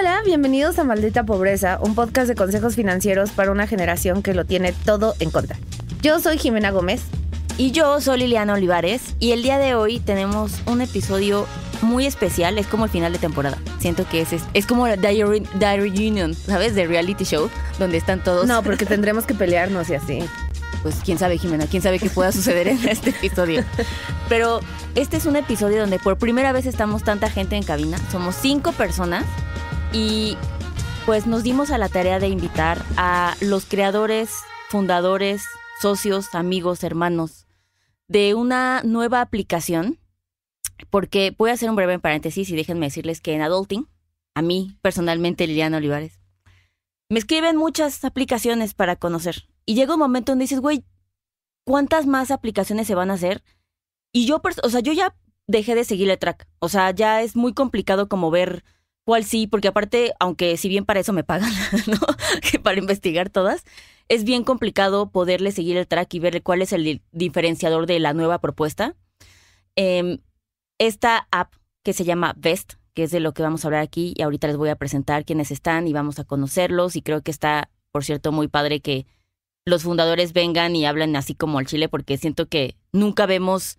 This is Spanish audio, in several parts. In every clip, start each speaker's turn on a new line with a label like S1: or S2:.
S1: Hola, bienvenidos a Maldita Pobreza, un podcast de consejos financieros
S2: para una generación que lo tiene todo en contra. Yo soy Jimena Gómez. Y yo soy Liliana Olivares. Y el día de hoy tenemos un episodio muy especial. Es como el final de temporada. Siento que es, es, como la diary, diary Union, ¿sabes? De reality show, donde están todos. No, porque tendremos que pelearnos y así. Pues quién sabe, Jimena, quién sabe qué pueda suceder en este episodio. Pero este es un episodio donde por primera vez estamos tanta gente en cabina. Somos cinco personas y pues nos dimos a la tarea de invitar a los creadores, fundadores, socios, amigos, hermanos de una nueva aplicación, porque voy a hacer un breve paréntesis y déjenme decirles que en Adulting, a mí personalmente Liliana Olivares, me escriben muchas aplicaciones para conocer y llega un momento donde dices, güey, ¿cuántas más aplicaciones se van a hacer? Y yo, o sea, yo ya dejé de seguir el track, o sea, ya es muy complicado como ver Igual sí, porque aparte, aunque si bien para eso me pagan, para investigar todas, es bien complicado poderle seguir el track y ver cuál es el diferenciador de la nueva propuesta. Em, esta app que se llama Vest, que es de lo que vamos a hablar aquí, y ahorita les voy a presentar quiénes están y vamos a conocerlos, y creo que está, por cierto, muy padre que los fundadores vengan y hablen así como al Chile, porque siento que nunca vemos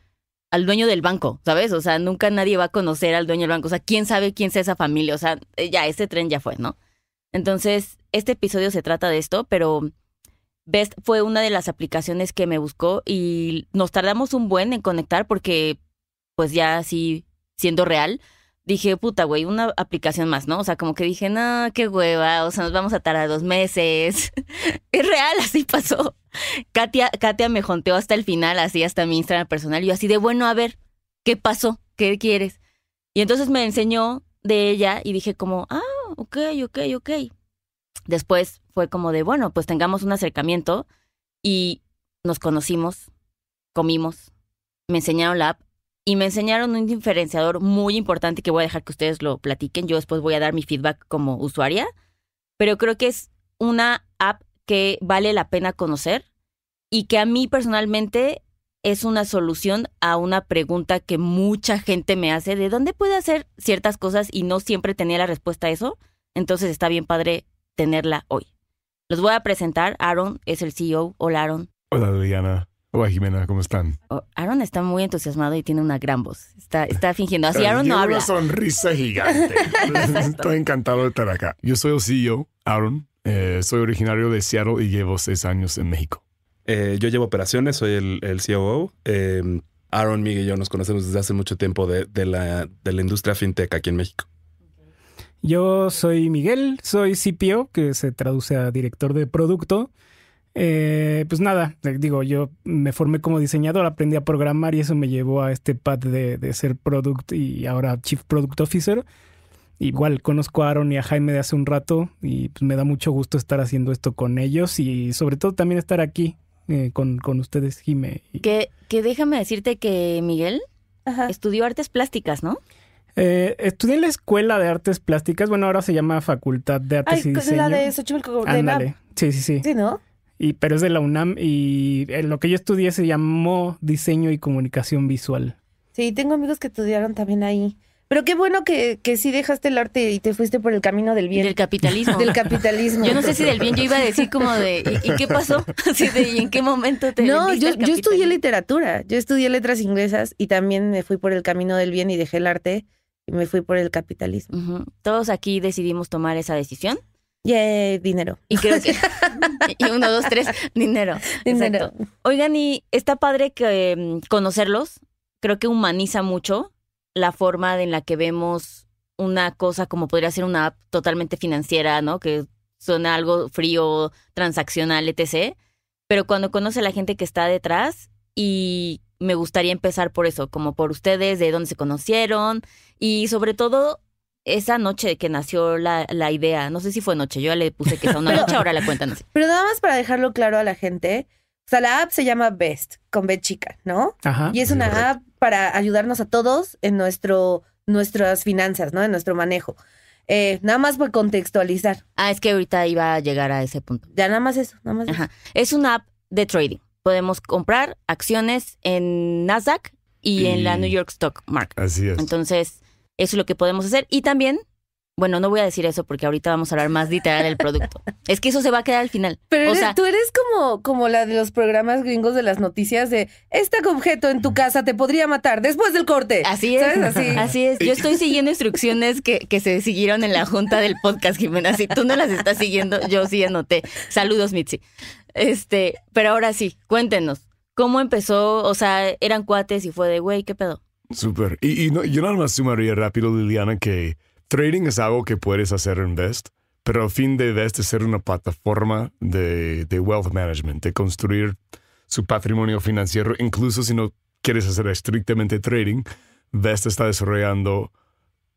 S2: al dueño del banco, ¿sabes? O sea, nunca nadie va a conocer al dueño del banco. O sea, quién sabe quién sea esa familia. O sea, eh, ya, ese tren ya fue, ¿no? Entonces, este episodio se trata de esto, pero Best fue una de las aplicaciones que me buscó y nos tardamos un buen en conectar porque, pues ya así, siendo real, dije, puta, güey, una aplicación más, ¿no? O sea, como que dije, no, qué hueva, o sea, nos vamos a tardar dos meses. es real, así pasó. Katia, Katia me jonteó hasta el final, así hasta mi Instagram personal. Y yo así de, bueno, a ver, ¿qué pasó? ¿Qué quieres? Y entonces me enseñó de ella y dije como, ah, ok, ok, ok. Después fue como de, bueno, pues tengamos un acercamiento y nos conocimos, comimos, me enseñaron la app y me enseñaron un diferenciador muy importante que voy a dejar que ustedes lo platiquen. Yo después voy a dar mi feedback como usuaria, pero creo que es una app que vale la pena conocer y que a mí personalmente es una solución a una pregunta que mucha gente me hace de dónde puede hacer ciertas cosas y no siempre tenía la respuesta a eso. Entonces está bien padre tenerla hoy. Los voy a presentar. Aaron es el CEO. Hola, Aaron.
S3: Hola, Diana. Hola, Jimena. ¿Cómo están? Oh,
S2: Aaron está muy entusiasmado y tiene una gran voz. Está, está fingiendo. Así Aaron no habla. una
S3: sonrisa gigante. Estoy encantado de estar acá. Yo soy el CEO, Aaron. Eh, soy originario de Seattle y llevo seis años en México. Eh, yo llevo operaciones, soy el, COO.
S4: Em, Aaron, Miguel y yo nos conocemos desde hace mucho tiempo de, la, industria fintech aquí en México.
S5: Yo soy Miguel, soy CPO, que se traduce a director de producto. Eh, pues nada, digo, yo me formé como diseñador, aprendí a programar y eso me llevó a este pad de, de ser product y ahora chief product officer. Igual conozco a Aaron y a Jaime de hace un rato y pues, me da mucho gusto estar haciendo esto con ellos y sobre todo también estar aquí eh, con, ustedes, Jime.
S2: Que, déjame decirte que Miguel estudió artes plásticas, ¿no? Eh, estudié en la
S5: Escuela de Artes Plásticas, bueno, ahora se llama Facultad de Artes y Diseño. la de
S2: Xochimilco. Ándale,
S5: sí, sí, sí. ¿Sí, no? Y, pero es de la UNAM y eh, lo que yo estudié se llamó Diseño y Comunicación Visual.
S1: Sí, tengo amigos que estudiaron también ahí. Pero qué bueno que, que sí dejaste el arte y te fuiste por el camino del bien. Del capitalismo. Del capitalismo. Yo no sé si del bien, yo iba a decir como de, ¿y, qué pasó? ¿y en
S2: qué momento te...
S1: No, yo, estudié literatura, yo estudié letras inglesas y también me fui por el camino del bien y dejé el arte y me fui por el
S2: capitalismo. Todos aquí decidimos tomar esa decisión. Y eh, dinero. Y creo que. y uno, dos, tres, dinero. Exacto. Oigan, y está padre que mm, conocerlos. Creo que humaniza mucho la forma en la que vemos una cosa como podría ser una app totalmente financiera, ¿no? Que suena algo frío, transaccional, etc. Pero cuando conoce a la gente que está detrás y me gustaría empezar por eso, como por ustedes, de dónde se conocieron y sobre todo esa noche que nació la, la idea. No sé si fue noche, yo ya le puse que es una noche, ahora la cuentan
S1: Pero nada más para dejarlo claro a la gente, o sea, la app se llama Best, con B chica, ¿no? Ajá, y es una app para ayudarnos a todos en nuestro, nuestras finanzas, ¿no? En nuestro
S2: manejo. Eh, nada más por contextualizar. Ah, es que ahorita iba a llegar a ese punto. Ya nada más eso, nada más. Ajá. Es una app de trading. Podemos comprar acciones en Nasdaq y, y, en la New York Stock Market. Así es. Entonces, eso es lo que podemos hacer. Y también bueno, no voy a decir eso porque ahorita vamos a hablar más literal del producto. es que eso se va a quedar al final.
S1: Pero o sea, tú eres como, como la de los programas gringos de las noticias de este objeto en tu casa te podría matar después del corte. Así es.
S2: Así. es. Yo estoy siguiendo instrucciones que, que se siguieron en la junta del podcast, Jimena. Si tú no las estás siguiendo, yo sí anoté. Saludos, Mitzi. Este, pero ahora sí, cuéntenos. ¿Cómo empezó? O sea, eran cuates y fue de, güey, ¿qué pedo?
S3: Súper. Y, y no, yo nada más sumaría rápido, Liliana, que Trading es algo que puedes hacer en Vest, pero al fin de Vest es ser una plataforma de, wealth management, de construir su patrimonio financiero, incluso si no quieres hacer estrictamente trading, Vest está desarrollando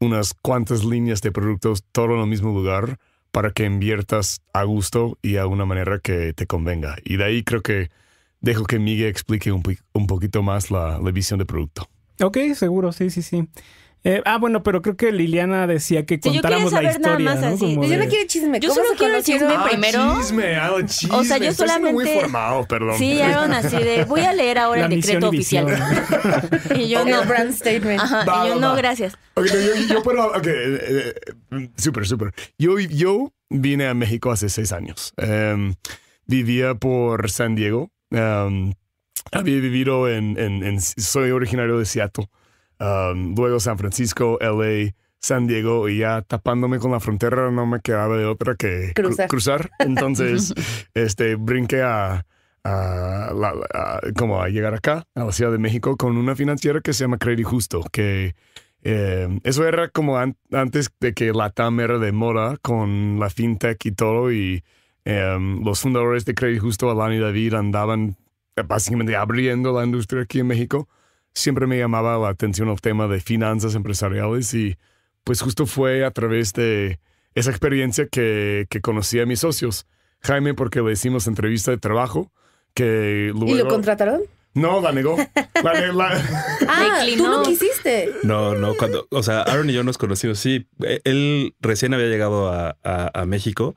S3: unas cuantas líneas de productos todo en el mismo lugar para que inviertas a gusto y a una manera que te convenga. Y de ahí creo que dejo que Miguel explique un, poquito más la, la visión de producto.
S5: Ok, seguro, sí, sí, sí. Eh, ah, bueno, pero creo que Liliana decía que sí, contáramos saber la historia. Nada más ¿no? así. Pues yo no quiero
S3: chisme. Yo solo quiero el chisme ah, primero. Chisme, ah, chisme. O sea, yo Estoy solamente. Muy formado, perdón. Sí, eran así de voy a leer ahora el decreto oficial.
S2: y yo no. brand statement. y yo no, gracias.
S3: Ok, yo, yo, pero, ok, eh, eh, súper, súper. Yo, vine a México hace seis años. Em, vivía por San Diego. Em, había vivido en, en, soy originario de Seattle. Um, luego San Francisco, LA, San Diego y ya tapándome con la frontera no me quedaba de otra que cruzar. Entonces, este, brinqué a, llegar acá, a la Ciudad de México, con una financiera que se llama Credit Justo, que eh, eso era como antes de que la TAM era de moda con la fintech y todo, y em, los fundadores de Credit Justo, Alan y David, andaban eh, básicamente abriendo la industria aquí en México siempre me llamaba la atención el tema de finanzas empresariales y pues justo fue a través de esa experiencia que, conocí a mis socios. Jaime, porque le hicimos entrevista de trabajo, que ¿Y lo contrataron? No, la negó.
S1: Ah, tú no quisiste.
S3: No, no, cuando, o sea, Aaron y yo nos conocimos, sí,
S4: él recién había llegado a, México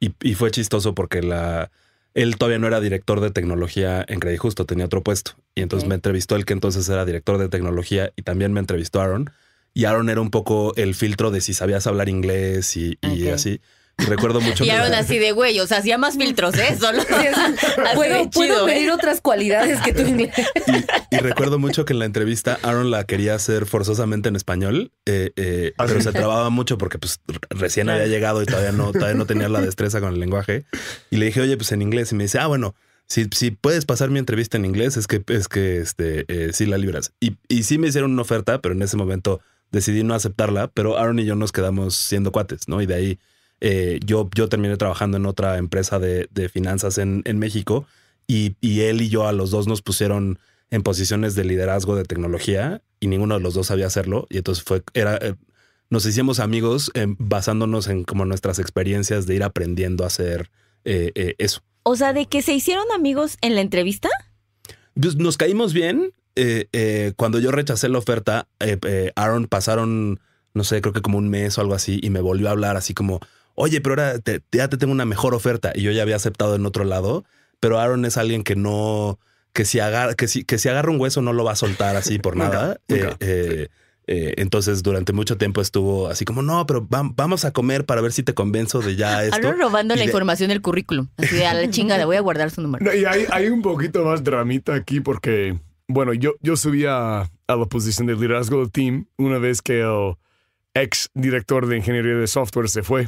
S4: y, y fue chistoso porque la él todavía no era director de tecnología en Credit Justo, tenía otro puesto. Y entonces me entrevistó el que entonces era director de tecnología y también me entrevistó Aaron. Y Aaron era un poco el filtro de si sabías hablar inglés y, así recuerdo mucho. Y así
S2: de güey, o sea, hacía más filtros, ¿eh? Solo. puedo, pedir ¿eh? otras cualidades que tú
S4: Y, recuerdo mucho que en la entrevista Aaron la quería hacer forzosamente en español, eh, eh, ¿Ah, pero se trababa mucho porque pues recién había llegado y todavía no, todavía no tenía la destreza con el lenguaje. Y le dije, oye, pues en inglés. Y me dice, ah, bueno. Si, si puedes pasar mi entrevista en inglés, es que, es que este, sí la libras. Y, y sí me hicieron una oferta, pero en ese momento decidí no aceptarla, pero Aaron y yo nos quedamos siendo cuates, ¿no? Y de ahí eh, yo, yo terminé trabajando en otra empresa de, finanzas en, México y, él y yo a los dos nos pusieron en posiciones de liderazgo de tecnología y ninguno de los dos sabía hacerlo. Y entonces fue, era, eh, nos hicimos amigos eh, basándonos en como nuestras experiencias de ir aprendiendo a hacer eso.
S2: O sea, de que se hicieron amigos en la entrevista.
S4: Pues, nos caímos bien. cuando yo rechacé la oferta, Aaron pasaron, no sé, creo que como un mes o algo así, y me volvió a hablar así como, oye, pero ahora te, ya te tengo una mejor oferta y yo ya había aceptado en otro lado, pero Aaron es alguien que no, que si agarra, que si, que si agarra un hueso no lo va a soltar así por nada. Eh, eh, eh, entonces durante mucho tiempo estuvo así como, no, pero vamos a comer para ver si te convenzo de ya esto. robando la información
S2: del currículum. Así de a la chinga, le voy a guardar su número. y hay,
S3: hay, un poquito más dramita aquí porque, bueno, yo, yo subí a, a la posición de liderazgo del team una vez que el ex director de ingeniería de software se fue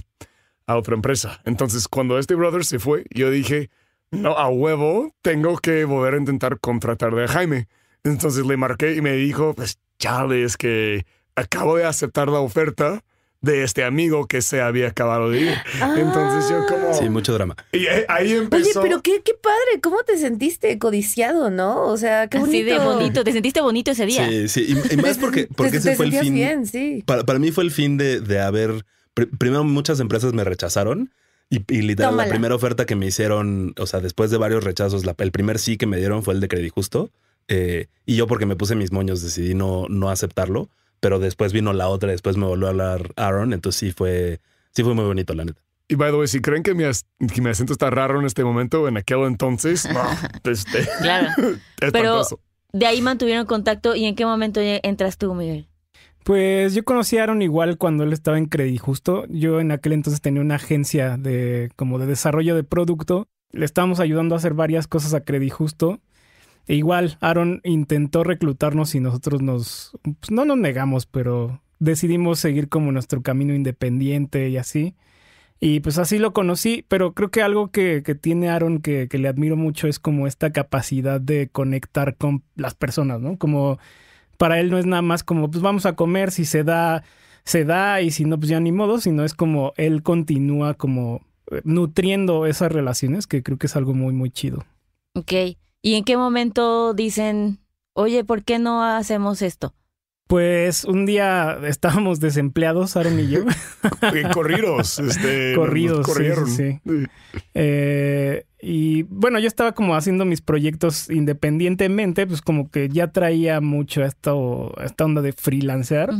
S3: a otra empresa. Entonces, cuando este brother se fue, yo dije, no, a huevo, tengo que volver a intentar contratar a Jaime. Entonces le marqué y me dijo, pues chale, es que acabo de aceptar la oferta de este amigo que se había acabado de ir. Ah. Entonces yo como... Sí, mucho drama. Y eh, ahí empezó... Oye,
S1: pero qué, qué padre, ¿cómo te sentiste codiciado, no? O sea, qué bonito. Así de bonito,
S2: te sentiste bonito ese día. Sí,
S4: sí, y, más porque, porque ese fue el fin... sí. para, para, mí fue el fin de, de haber primero muchas empresas me rechazaron y, literal, la primera oferta que me hicieron, o sea, después de varios rechazos, el primer sí que me dieron fue el de Credit Justo. Eh, y yo porque me puse mis moños decidí no, no aceptarlo, pero después vino la otra, después me volvió a hablar Aaron,
S3: entonces sí fue, sí fue muy bonito, la neta. Y by the way, si creen que mi, que mi acento está raro en este momento, en aquel entonces, no, este, claro. pero
S2: de ahí mantuvieron contacto y en qué momento entras tú, Miguel. Pues yo conocí a Aaron igual cuando
S5: él estaba en Credit Justo. Yo en aquel entonces tenía una agencia de como de desarrollo de producto. Le estábamos ayudando a hacer varias cosas a Credit Justo. E igual, Aaron intentó reclutarnos y nosotros nos. Pues, no nos negamos, pero decidimos seguir como nuestro camino independiente y así. Y pues así lo conocí, pero creo que algo que, tiene Aaron que, que, le admiro mucho es como esta capacidad de conectar con las personas, ¿no? Como para él no es nada más como, pues vamos a comer, si se da, se da, y si no, pues ya ni modo, sino es como él continúa como eh, nutriendo esas relaciones, que creo que es algo muy, muy chido.
S2: Ok. ¿Y en qué momento dicen, oye, ¿por qué no hacemos esto?
S5: Pues un día estábamos desempleados, Aaron y yo. Eh, corridos, este, corridos. Sí, eh, y bueno, yo estaba como haciendo mis proyectos independientemente, pues como que ya traía mucho esto, esta onda de freelancear.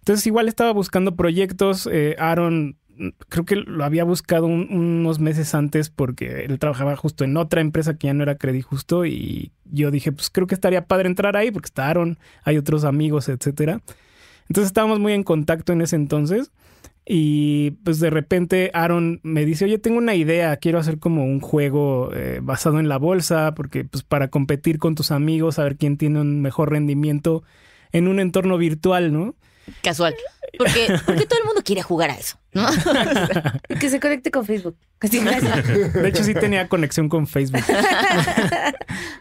S5: Entonces igual estaba buscando proyectos. Eh, Aaron creo que lo había buscado unos meses antes porque él trabajaba justo en otra empresa que ya no era Credit Justo y yo dije, pues creo que estaría padre entrar ahí porque está Aaron, hay otros amigos, etcétera. Entonces estábamos muy en contacto en ese entonces y pues de repente Aaron me dice, oye, tengo una idea, quiero hacer como un juego eh, basado en la bolsa porque pues para competir con tus amigos, a ver quién tiene un mejor rendimiento en un entorno virtual, ¿no?
S2: Casual. Porque, porque todo el mundo quiere jugar a eso, que se conecte con Facebook.
S5: de hecho, sí tenía conexión con Facebook.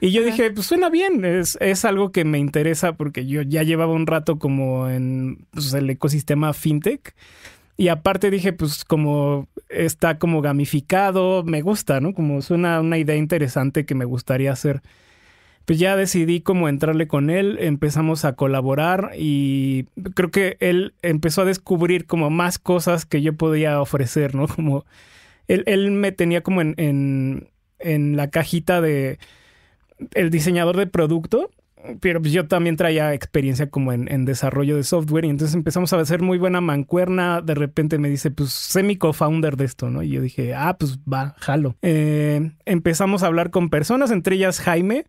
S5: y yo dije, pues suena bien, es, algo que me interesa porque yo ya llevaba un rato como en pues, el ecosistema fintech. Y aparte dije, pues como está como gamificado, me gusta, ¿no? Como suena una idea interesante que me gustaría hacer pues ya decidí cómo entrarle con él, empezamos a colaborar y creo que él empezó a descubrir como más cosas que yo podía ofrecer, ¿no? Como él, él me tenía como en, la cajita de el diseñador de producto pero pues yo también traía experiencia como en, desarrollo de software y entonces empezamos a hacer muy buena mancuerna. De repente me dice, pues sé mi co-founder de esto, ¿no? Y yo dije, ah, pues va, jalo. Eh, empezamos a hablar con personas, entre ellas Jaime.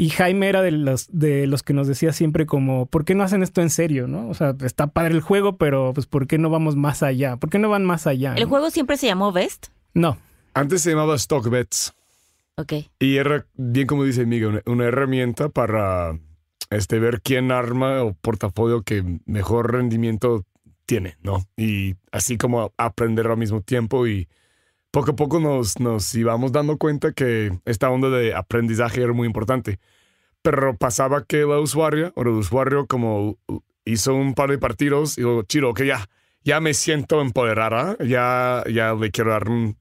S5: Y Jaime era de los, de los que nos decía siempre como, ¿por qué no hacen esto en serio? ¿no? O sea, está padre el juego, pero pues ¿por qué no vamos más allá? ¿Por qué no van más allá?
S2: ¿El juego siempre se llamó Best?
S3: No. Antes se llamaba Stock Bets. Ok. Y era, bien como dice Miguel, una, una herramienta para este, ver quién arma o portafolio que mejor rendimiento tiene, ¿no? Y así como aprender al mismo tiempo y poco a poco nos, nos íbamos dando cuenta que esta onda de aprendizaje era muy importante. Pero pasaba que la usuaria o el usuario como hizo un par de partidos y luego, chido, que ya, ya me siento empoderada, ya, ya le quiero dar un,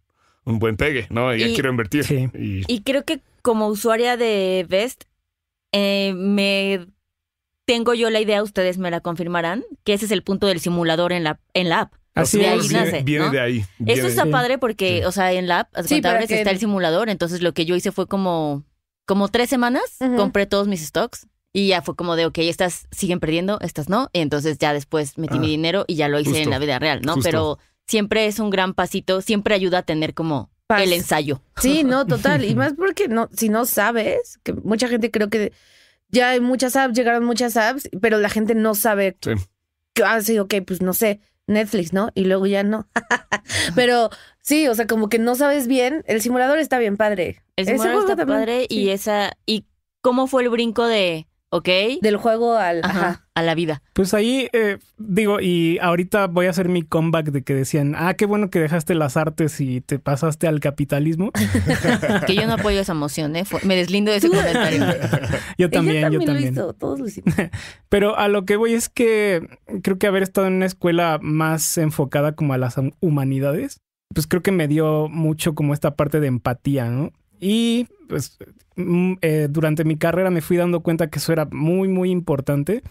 S3: buen pegue, ¿no? Ya quiero invertir. Y...
S2: creo que como usuaria de best eh, me tengo yo la idea, ustedes me la confirmarán, que ese es el punto del simulador en la, en la app. Así de Viene, de ahí. Eso está padre porque, o sea, en la app está el simulador. Entonces lo que yo hice fue como, como tres semanas, compré todos mis stocks. Y ya fue como de, ok, estas siguen perdiendo, estas no. entonces ya después metí mi ah, dinero y ya lo hice en la vida real, ¿no? Pero siempre es un gran pasito, siempre ayuda a tener como el ensayo. Sí,
S1: no, total. Y más porque no, si no sabes, que mucha gente creo que ya hay muchas apps, llegaron muchas apps, pero la gente no sabe. Sí. Que, ah, ok, pues no sé. Netflix,
S2: ¿no? Y luego ya no.
S1: Pero sí, o sea, como que no sabes bien. El simulador está
S2: bien padre. El simulador está, padre y esa. ¿Y cómo fue el brinco de ¿ok? Del juego a la vida.
S5: Pues ahí, eh, digo, y ahorita voy a hacer mi comeback de que decían, ah, qué bueno que dejaste las artes y te pasaste al capitalismo.
S2: que yo no apoyo esa moción, ¿eh? Me deslindo de ese comentario. yo también, también, yo también. Lo todos lo hicimos.
S5: Pero a lo que voy es que creo que haber estado en una escuela más enfocada como a las humanidades, pues creo que me dio mucho como esta parte de empatía, ¿no? Y pues, mm, eh, durante mi carrera me fui dando cuenta que eso era muy, muy importante.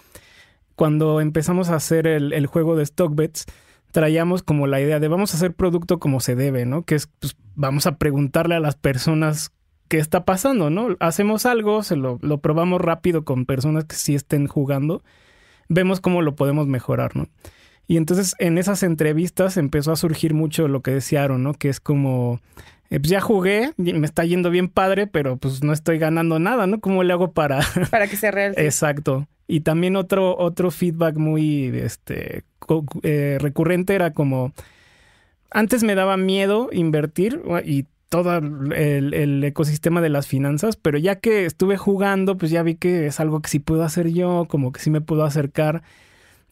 S5: Cuando empezamos a hacer el, juego de Stockbets, traíamos como la idea de vamos a hacer producto como se debe, ¿no? Que es, pues, vamos a preguntarle a las personas qué está pasando, ¿no? Hacemos algo, se lo, probamos rápido con personas que sí estén jugando, vemos cómo lo podemos mejorar, ¿no? Y entonces en esas entrevistas empezó a surgir mucho lo que desearon, ¿no? Que es como eh, pues ya jugué, me está yendo bien padre, pero pues no estoy ganando nada, ¿no? ¿Cómo le hago para... Para que sea real. Exacto. Y también otro, otro feedback muy este, eh, recurrente era como, antes me daba miedo invertir ah, y todo el, el, ecosistema de las finanzas, pero ya que estuve jugando, pues ya vi que es algo que sí puedo hacer yo, como que sí me puedo acercar.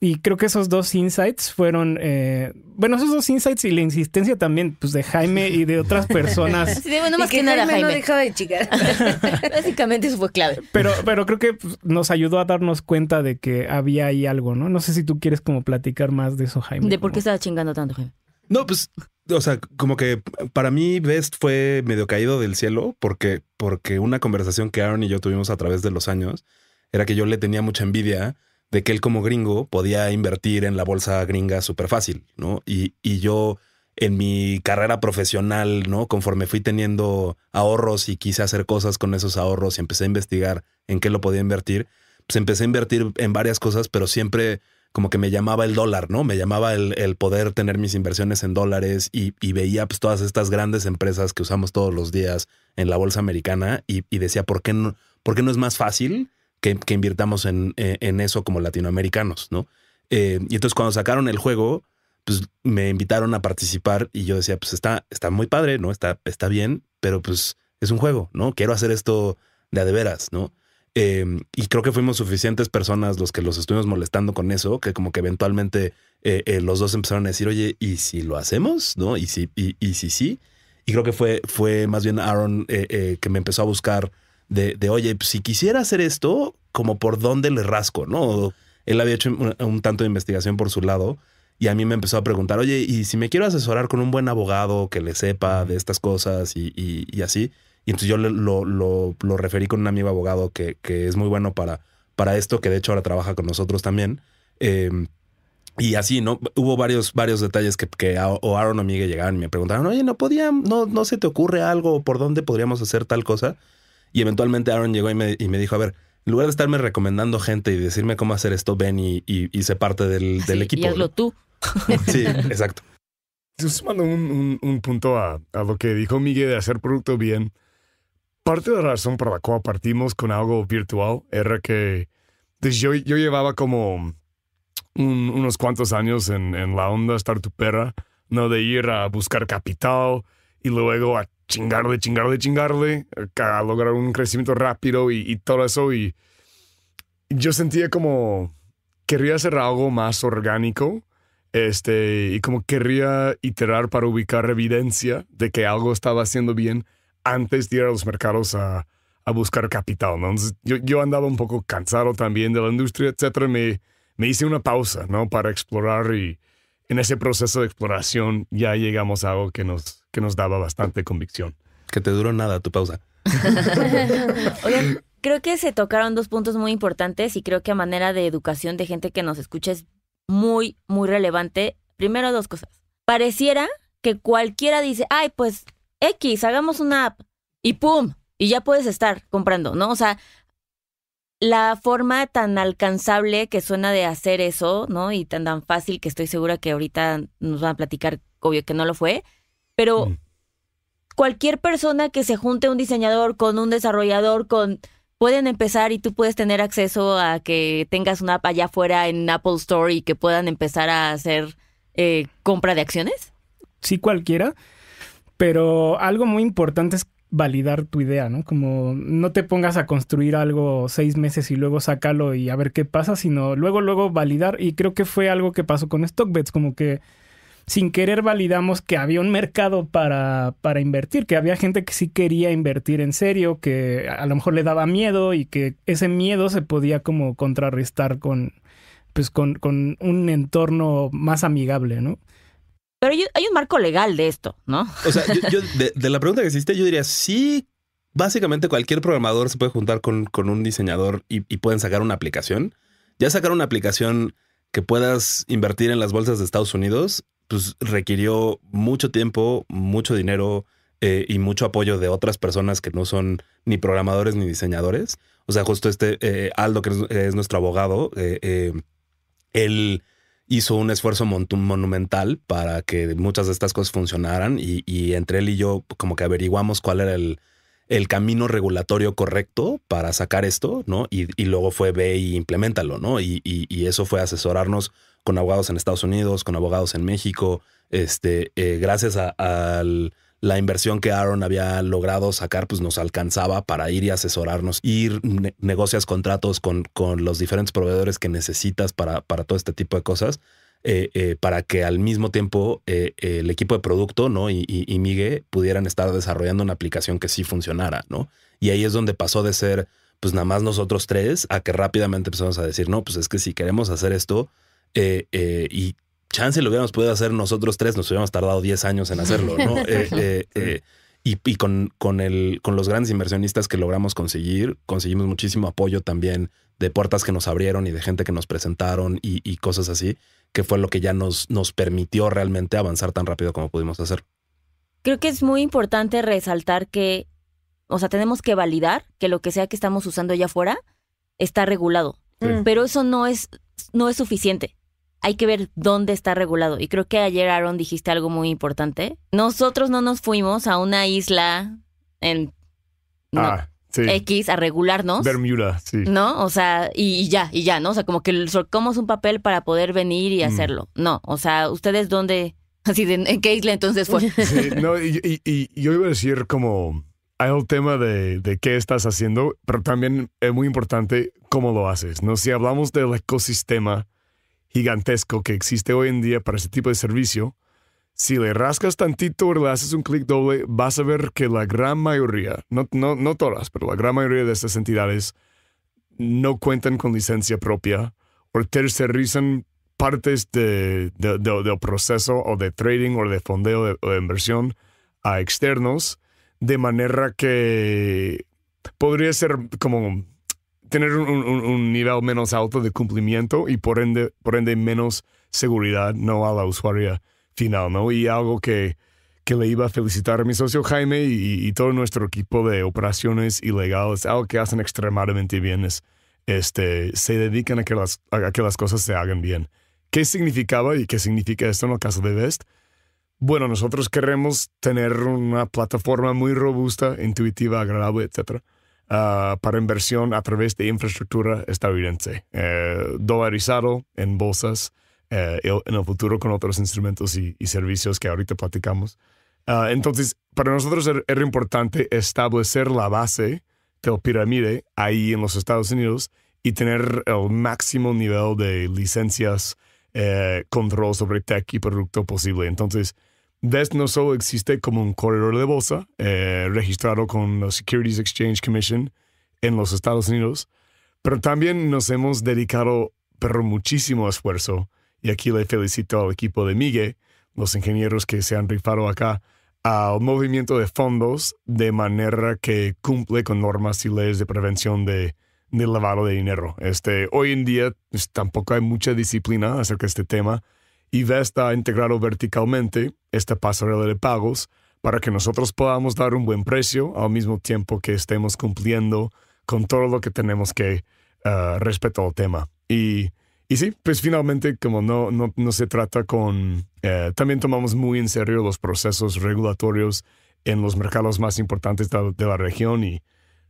S5: Y creo que esos dos insights fueron, eh, bueno, esos dos insights y la insistencia también, pues de Jaime y de otras personas. bueno, más
S2: que, nada Jaime, no dejaba de chicar. Básicamente eso fue clave.
S5: Pero, pero creo que pues, nos ayudó a darnos cuenta de que había ahí algo, ¿no? No sé si tú quieres como platicar más de eso, Jaime.
S2: ¿De por qué estaba chingando tanto, Jaime?
S4: No, pues, o sea, como que para mí Best fue medio caído del cielo porque, porque una conversación que Aaron y yo tuvimos a través de los años era que yo le tenía mucha envidia de que él como gringo podía invertir en la bolsa gringa súper fácil, ¿no? Y, yo en mi carrera profesional, ¿no? Conforme fui teniendo ahorros y quise hacer cosas con esos ahorros y empecé a investigar en qué lo podía invertir, pues empecé a invertir en varias cosas, pero siempre como que me llamaba el dólar, ¿no? Me llamaba el, poder tener mis inversiones en dólares y, veía pues todas estas grandes empresas que usamos todos los días en la bolsa americana y, decía, ¿por qué no, ¿por qué no es más fácil? que, invirtamos eh, en, eso como latinoamericanos, ¿no? Eh, y entonces cuando sacaron el juego, pues me invitaron a participar y yo decía, pues está, está muy padre, ¿no? Está, está bien, pero pues es un juego, ¿no? Quiero hacer esto de a de veras, ¿no? Em, y creo que fuimos suficientes personas los que los estuvimos molestando con eso, que como que eventualmente eh, los dos empezaron a decir, oye, ¿y si lo hacemos? ¿No? ¿Y si, y, sí? Y creo que fue, fue más bien Aaron que me empezó a buscar de, oye, si quisiera hacer esto, como por dónde le rasco, ¿no? Él había hecho un, tanto de investigación por su lado y a mí me empezó a preguntar, oye, y si me quiero asesorar con un buen abogado que le sepa de estas cosas y, así. Y entonces yo lo, lo, referí con un amigo abogado que, es muy bueno para, para esto, que de hecho ahora trabaja con nosotros también. Em, y así, ¿no? Hubo varios, varios detalles que, que o Aaron o Miguel llegaban y me preguntaron, oye, ¿no podía, no, no se te ocurre algo por dónde podríamos hacer tal cosa? Y eventualmente Aaron llegó y me, y me dijo, a ver, en lugar de estarme recomendando gente y decirme cómo hacer esto, ven y, y, parte del, del equipo. Y hazlo
S2: tú. sí,
S4: exacto.
S3: Sumando un, un, punto a, a, lo que dijo Miguel de hacer producto bien, parte de la razón por la cual partimos con algo virtual era que pues, yo, yo llevaba como unos cuantos años en, en la onda startupera, ¿no? De ir a buscar capital y luego a chingarle, chingarle, chingarle, a lograr un crecimiento rápido y, todo eso. Y yo sentía como quería hacer algo más orgánico. Este, y como quería iterar para ubicar evidencia de que algo estaba haciendo bien antes de ir a los mercados a, buscar capital, ¿no? yo, yo, andaba un poco cansado también de la industria, etcétera. Me, me hice una pausa, ¿no? Para explorar y en ese proceso de exploración ya llegamos a algo que nos, que nos daba bastante convicción. Que te duró nada tu pausa.
S2: Oye, creo que se tocaron dos puntos muy importantes y creo que a manera de educación de gente que nos escucha es muy, muy relevante. Primero, dos cosas. Pareciera que cualquiera dice, ay, pues X, hagamos una app y ¡pum! Y ya puedes estar comprando, ¿no? O sea, la forma tan alcanzable que suena de hacer eso, ¿no? Y tan, tan fácil que estoy segura que ahorita nos van a platicar, obvio que no lo fue, pero mm. cualquier persona que se junte un diseñador con un desarrollador, con pueden empezar y tú puedes tener acceso a que tengas una app allá afuera en Apple Store y que puedan empezar a hacer eh, compra de acciones?
S5: Sí, cualquiera. Pero algo muy importante es validar tu idea, ¿no? Como no te pongas a construir algo seis meses y luego sácalo y a ver qué pasa, sino luego, luego validar. Y creo que fue algo que pasó con Stockbets, como que sin querer validamos que había un mercado para, invertir, que había gente que sí quería invertir en serio, que a lo mejor le daba miedo y que ese miedo se podía como contrarrestar con, pues, con, un entorno más amigable, ¿no?
S2: Pero hay un marco legal de esto, ¿no? O sea, yo, de, la pregunta que hiciste, yo diría,
S4: sí, básicamente cualquier programador se puede juntar con, un diseñador y, y, pueden sacar una aplicación. Ya sacar una aplicación que puedas invertir en las bolsas de Estados Unidos pues requirió mucho tiempo, mucho dinero eh, y mucho apoyo de otras personas que no son ni programadores ni diseñadores. O sea, justo este eh, Aldo, que es, nuestro abogado, eh, él hizo un esfuerzo monumental para que muchas de estas cosas funcionaran y, entre él y yo como que averiguamos cuál era el, camino regulatorio correcto para sacar esto, ¿no? Y, luego fue ve y implementalo, ¿no? Y, y, eso fue asesorarnos con abogados en Estados Unidos, con abogados en México, este, eh, gracias a, la inversión que Aaron había logrado sacar, pues nos alcanzaba para ir y asesorarnos, ir, negocias contratos con, con, los diferentes proveedores que necesitas para, para todo este tipo de cosas. Eh, eh, para que al mismo tiempo el equipo de producto ¿no? y, y, Migue pudieran estar desarrollando una aplicación que sí funcionara, ¿no? Y ahí es donde pasó de ser, pues nada más nosotros tres, a que rápidamente empezamos a decir, no, pues es que si queremos hacer esto, eh, eh, y chance lo hubiéramos podido hacer nosotros tres, nos hubiéramos tardado 10 años en hacerlo, ¿no? Eh, y, con, con, el, con los grandes inversionistas que logramos conseguir, conseguimos muchísimo apoyo también de puertas que nos abrieron y de gente que nos presentaron y, cosas así, que fue lo que ya nos, nos permitió realmente avanzar tan rápido como pudimos hacer.
S2: Creo que es muy importante resaltar que, o sea, tenemos que validar que lo que sea que estamos usando allá afuera está regulado, pero eso no es, no es suficiente hay que ver dónde está regulado. Y creo que ayer, Aaron, dijiste algo muy importante. Nosotros no nos fuimos a una isla en
S3: ah, X
S2: a regularnos.
S3: Bermuda, sí.
S2: ¿No? O sea, y, ya, y ya, ¿no? O sea, como que es un papel para poder venir y mm. hacerlo. No, o sea, ¿ustedes dónde? Así de, ¿en qué isla entonces fue?
S3: no, y, yo iba a decir como... Hay un tema de, de qué estás haciendo, pero también es muy importante cómo lo haces, ¿no? Si hablamos del ecosistema, gigantesco que existe hoy en día para este tipo de servicio, si le rascas tantito o le haces un clic doble, vas a ver que la gran mayoría, no, no, no todas, pero la gran mayoría de estas entidades no cuentan con licencia propia o tercerizan partes de, del proceso o de trading o de fondeo o de inversión a externos, de manera que podría ser como tener un, nivel menos alto de cumplimiento y por ende, por ende menos seguridad no a la usuaria final, ¿no? Y algo que, que le iba a felicitar a mi socio Jaime y, todo nuestro equipo de operaciones ilegales, algo que hacen extremadamente bien es, este, se dedican a que, las, a que las cosas se hagan bien. ¿Qué significaba y qué significa esto en el caso de Vest? Bueno, nosotros queremos tener una plataforma muy robusta, intuitiva, agradable, etcétera Ah, para inversión a través de infraestructura estadounidense, eh, dolarizado en bolsas eh, en el futuro con otros instrumentos y, servicios que ahorita platicamos. Ah, entonces, para nosotros era, importante establecer la base del pirámide ahí en los Estados Unidos y tener el máximo nivel de licencias, eh, control sobre tech y producto posible. Entonces, DEST no solo existe como un corredor de bolsa eh, registrado con la Securities Exchange Commission en los Estados Unidos, pero también nos hemos dedicado pero muchísimo esfuerzo, y aquí le felicito al equipo de Miguel, los ingenieros que se han rifado acá, al movimiento de fondos de manera que cumple con normas y leyes de prevención de, lavado de dinero. Este, hoy en día pues, tampoco hay mucha disciplina acerca de este tema. Y Vesta ha integrado verticalmente esta pasarela de pagos para que nosotros podamos dar un buen precio al mismo tiempo que estemos cumpliendo con todo lo que tenemos que eh, respetar respecto al tema. Y, y, sí, pues finalmente como no, no, se trata con... Eh, también tomamos muy en serio los procesos regulatorios en los mercados más importantes de la región y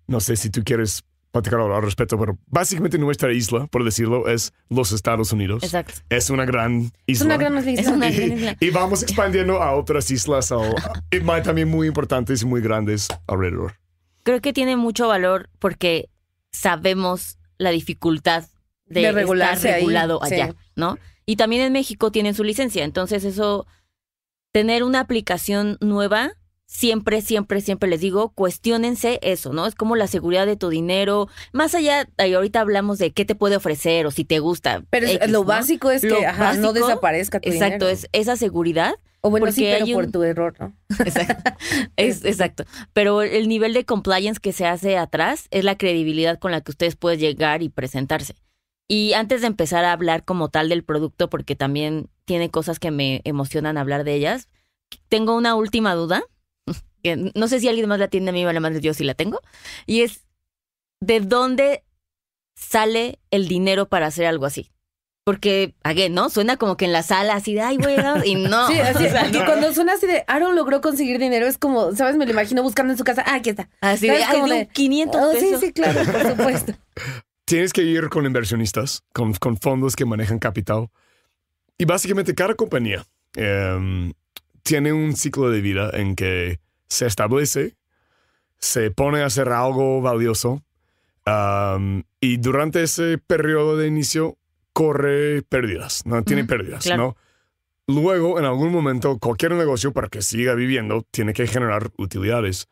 S3: no sé si tú quieres platicar al respecto, pero básicamente nuestra isla, por decirlo, es los Estados Unidos. Exacto. Es una gran isla. Es una gran isla. Y, vamos expandiendo a otras islas también muy importantes y muy grandes alrededor.
S2: Creo que tiene mucho valor porque sabemos la dificultad de, estar regulado allá, ¿no? Y también en México tienen su licencia, entonces eso tener una aplicación nueva siempre, siempre, siempre les digo, cuestionense eso, ¿no? Es como la seguridad de tu dinero. Más allá, ahorita hablamos de qué te puede ofrecer o si te gusta. Pero lo
S1: básico es que no desaparezca tu dinero. Exacto, es
S2: esa seguridad. O bueno, sí, por tu error, ¿no? exacto. Pero el nivel de compliance que se hace atrás es la credibilidad con la que ustedes pueden llegar y presentarse. Y antes de empezar a hablar como tal del producto, porque también tiene cosas que me emocionan hablar de ellas, tengo una última duda no sé si alguien más la tiene, a mí me la de yo sí la tengo, y es de dónde sale el dinero para hacer algo así. Porque, again, ¿no? Suena como que en la sala así de, ay, güey, y no. Sí,
S3: cuando
S1: suena así de, Aaron logró conseguir dinero, es como, ¿sabes? Me lo imagino buscando en su casa, ah, aquí está.
S2: Así de, 500 Sí, sí,
S3: claro, por supuesto. Tienes que ir con inversionistas, con, fondos que manejan capital. Y básicamente cada compañía em, tiene un ciclo de vida en que se establece, se pone a hacer algo valioso um, y durante ese periodo de inicio corre pérdidas, no tiene pérdidas, ¿no? Luego, en algún momento, cualquier negocio para que siga viviendo tiene que generar utilidades.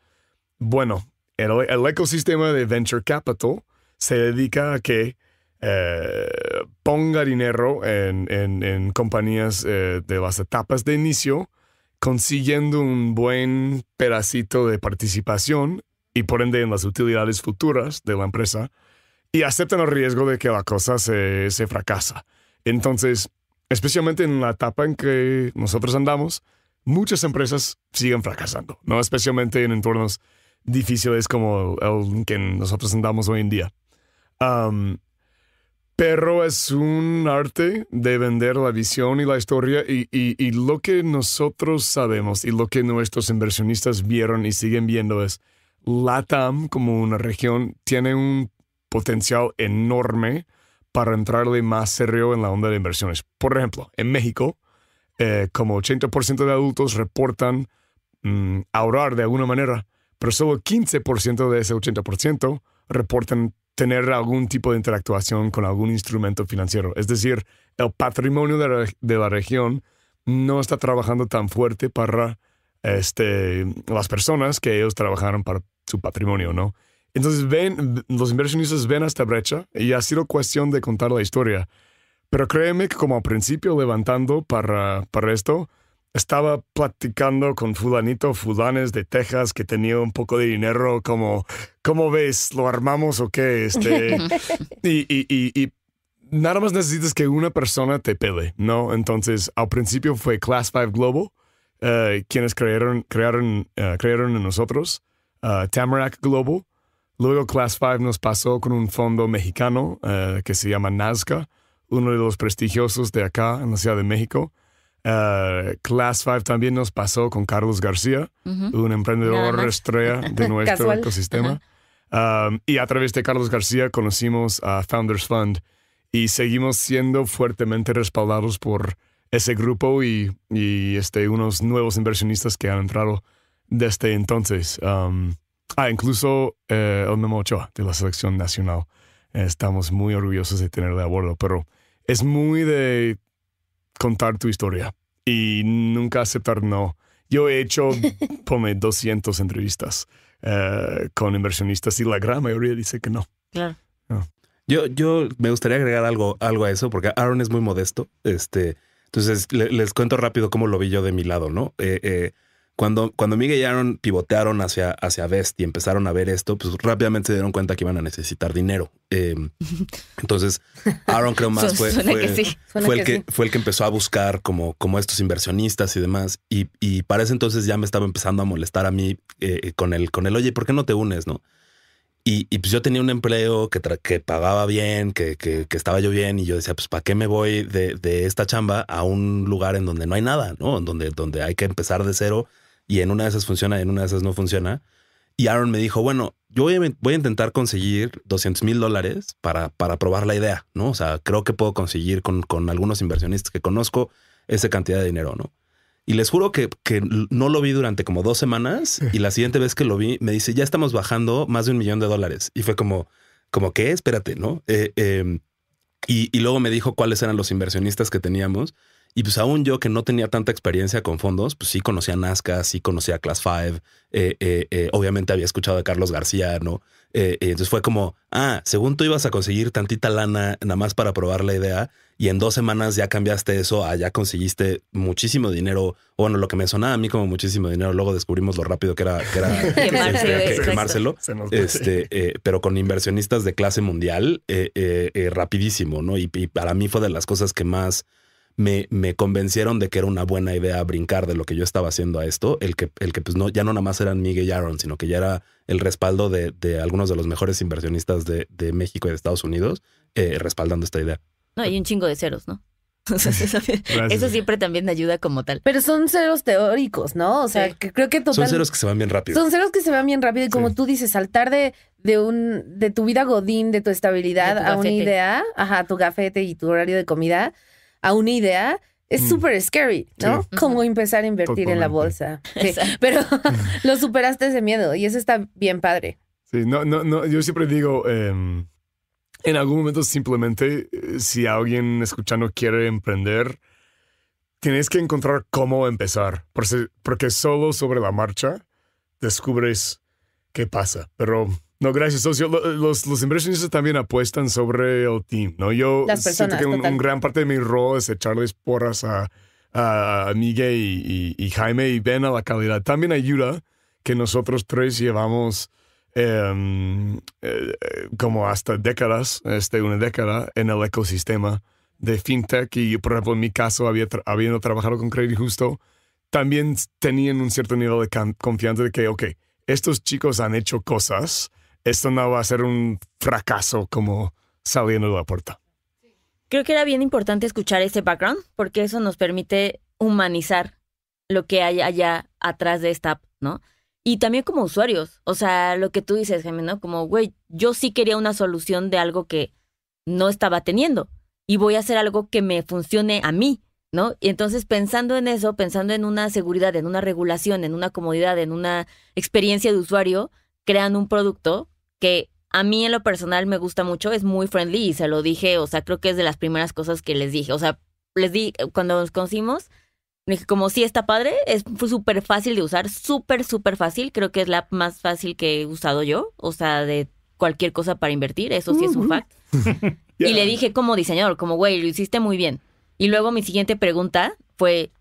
S3: Bueno, el, ecosistema de Venture Capital se dedica a que eh, ponga dinero en, compañías eh, de las etapas de inicio consiguiendo un buen pedacito de participación y por ende en las utilidades futuras de la empresa y aceptan el riesgo de que la cosa se, se fracasa. Entonces, especialmente en la etapa en que nosotros andamos, muchas empresas siguen fracasando, ¿no? especialmente en entornos difíciles como el que nosotros andamos hoy en día. Pero es un arte de vender la visión y la historia y, lo que nosotros sabemos y lo que nuestros inversionistas vieron y siguen viendo es LATAM como una región tiene un potencial enorme para entrarle más serio en la onda de inversiones. Por ejemplo, en México, eh, como 80% de adultos reportan mm, ahorrar de alguna manera, pero solo 15% de ese 80% reportan tener algún tipo de interactuación con algún instrumento financiero. Es decir, el patrimonio de la, región no está trabajando tan fuerte para este, las personas que ellos trabajaron para su patrimonio, ¿no? Entonces ven, los inversionistas ven esta brecha y ha sido cuestión de contar la historia. Pero créeme que como al principio levantando para, para esto, estaba platicando con fulanito fulanes de Texas que tenía un poco de dinero, como, ¿cómo ves? ¿Lo armamos o qué? Este, y, nada más necesitas que una persona te pele, ¿no? Entonces, al principio fue Class 5 Global, eh, quienes crearon, crearon, eh, crearon en nosotros, eh, Tamarack Global. Luego Class 5 nos pasó con un fondo mexicano que se llama Nazca, uno de los prestigiosos de acá en la Ciudad de México. Eh, Class 5 también nos pasó con Carlos García, un emprendedor estrella de nuestro ecosistema. Um, y a través de Carlos García conocimos a Founders Fund y seguimos siendo fuertemente respaldados por ese grupo y, y este, unos nuevos inversionistas que han entrado desde entonces. Um, ah, incluso eh, el Memo Ochoa de la selección nacional. Estamos muy orgullosos de tenerle a bordo, pero es muy de contar tu historia y nunca aceptar no. Yo he hecho, pone 200 entrevistas eh, con inversionistas y la gran mayoría dice que no. Ah. Yo, yo me gustaría
S4: agregar algo, algo a eso, porque Aaron es muy modesto. Este, entonces, les cuento rápido cómo lo vi yo de mi lado, ¿no? Eh, eh, cuando, cuando Miguel y Aaron pivotearon hacia, hacia Vest y empezaron a ver esto, pues rápidamente se dieron cuenta que iban a necesitar dinero. Em, entonces, Aaron creo más fue, fue, el que, fue el que empezó a buscar como, como estos inversionistas y demás. Y, y para ese entonces ya me estaba empezando a molestar a mí eh, eh, con, el, con el, oye, ¿por qué no te unes? ¿No? Y, pues yo tenía un empleo que, que pagaba bien, que, estaba yo bien, y yo decía, pues ¿para qué me voy de, esta chamba a un lugar en donde no hay nada, ¿no? donde, donde hay que empezar de cero y en una de esas funciona y en una de esas no funciona. Y Aaron me dijo, bueno, yo voy a, voy a intentar conseguir 200 mil dólares para, para probar la idea, ¿no? O sea, creo que puedo conseguir con, con algunos inversionistas que conozco esa cantidad de dinero, ¿no? Y les juro que, que, no lo vi durante como dos semanas y la siguiente vez que lo vi me dice, ya estamos bajando más de un millón de dólares. Y fue como, como que espérate, ¿no? Eh, em, y, y, luego me dijo cuáles eran los inversionistas que teníamos y pues aún yo que no tenía tanta experiencia con fondos, pues sí conocía Nazca, sí conocía Class 5, eh, eh, eh, obviamente había escuchado a Carlos García, ¿no? entonces fue como, ah, según tú ibas a conseguir tantita lana nada más para probar la idea y en dos semanas ya cambiaste eso, ah, ya conseguiste muchísimo dinero, bueno, lo que me sonaba a mí como muchísimo dinero, luego descubrimos lo rápido que era, que era quemárselo,
S3: este, este,
S4: este pero con inversionistas de clase mundial, rapidísimo, ¿no? y para mí fue de las cosas que más me, convencieron de que era una buena idea brincar de lo que yo estaba haciendo a esto, el que, el que pues no, ya no nada más eran Miguel y Aaron, sino que ya era el respaldo de, algunos de los mejores inversionistas de, México y de Estados Unidos eh, respaldando esta idea.
S2: No, hay un chingo de ceros, ¿no? eso siempre también ayuda como tal. Pero son ceros teóricos, ¿no? O sea, que creo que total... Son ceros
S4: que se van bien rápido. Son
S2: ceros que se van bien rápido y como tú
S1: dices, saltar de, de, un, de tu vida godín, de tu estabilidad a una idea, ajá, tu gafete y tu horario de comida, a una idea, es mm. súper scary, ¿no? Cómo empezar a invertir en la bolsa. Pero lo superaste ese miedo y eso está bien padre.
S3: Sí, no, no, no, yo siempre digo, em, en algún momento simplemente eh, si alguien escuchando quiere emprender, tienes que encontrar cómo empezar, porque solo sobre la marcha descubres qué pasa, pero no, gracias, socio. Los, los inversionistas también apuestan sobre el team, ¿no? Yo siento que un, gran parte de mi rol es echarles porras a, a Miguel y, Jaime y ven a la calidad. También ayuda que nosotros tres llevamos em, eh, como hasta décadas, este, una década en el ecosistema de fintech y por ejemplo en mi caso había habiendo trabajado con Credit Justo, también tenían un cierto nivel de confianza de que, ok, estos chicos han hecho cosas esto no va a ser un fracaso como sabiendo lo aporta.
S2: Creo que era bien importante escuchar ese background porque eso nos permite humanizar lo que hay allá atrás de esta app, ¿no? Y también como usuarios, o sea, lo que tú dices, Jaime, ¿no? Como, güey, yo sí quería una solución de algo que no estaba teniendo y voy a hacer algo que me funcione a mí, ¿no? Y entonces pensando en eso, pensando en una seguridad, en una regulación, en una comodidad, en una experiencia de usuario, crean un producto que a mí en lo personal me gusta mucho, es muy friendly y se lo dije, o sea, creo que es de las primeras cosas que les dije, o sea, les di, cuando nos conocimos, dije, como sí está padre, es, súper fácil de usar, súper, súper fácil, creo que es la más fácil que he usado yo, o sea, de cualquier cosa para invertir, eso sí es un fact. Y le dije como diseñador, como, güey, lo hiciste muy bien. Y luego mi siguiente pregunta fue,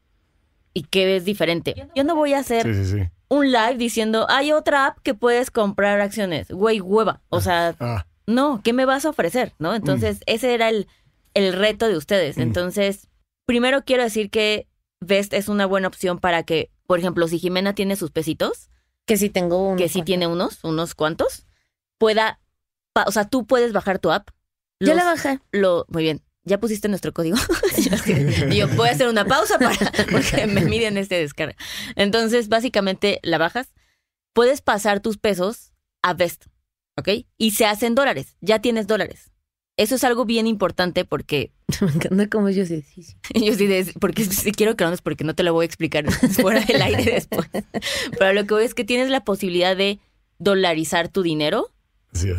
S2: ¿y qué es diferente? Yo no voy a hacer... Sí, sí, sí un live diciendo, hay otra app que puedes comprar acciones. Güey, hueva. O sea, ah. no, ¿qué me vas a ofrecer? ¿No? Entonces, mm. ese era el, el, reto de ustedes. Mm. Entonces, primero quiero decir que Vest es una buena opción para que, por ejemplo, si Jimena tiene sus pesitos. Que sí tengo unos. Que sí tiene unos, unos cuantos. Pueda, o sea, tú puedes bajar tu app. Yo ya la bajé. Lo, muy bien. ¿ya pusiste nuestro código? yo, voy a hacer una pausa para, porque me miden este descarga. Entonces, básicamente la bajas, puedes pasar tus pesos a Vest, ¿ok? Y se hacen dólares, ya tienes dólares. Eso es algo bien importante porque...
S1: Me encanta como yo sí,
S2: porque si quiero que porque no te lo voy a explicar fuera del aire después. Pero lo que voy es que tienes la posibilidad de dolarizar tu dinero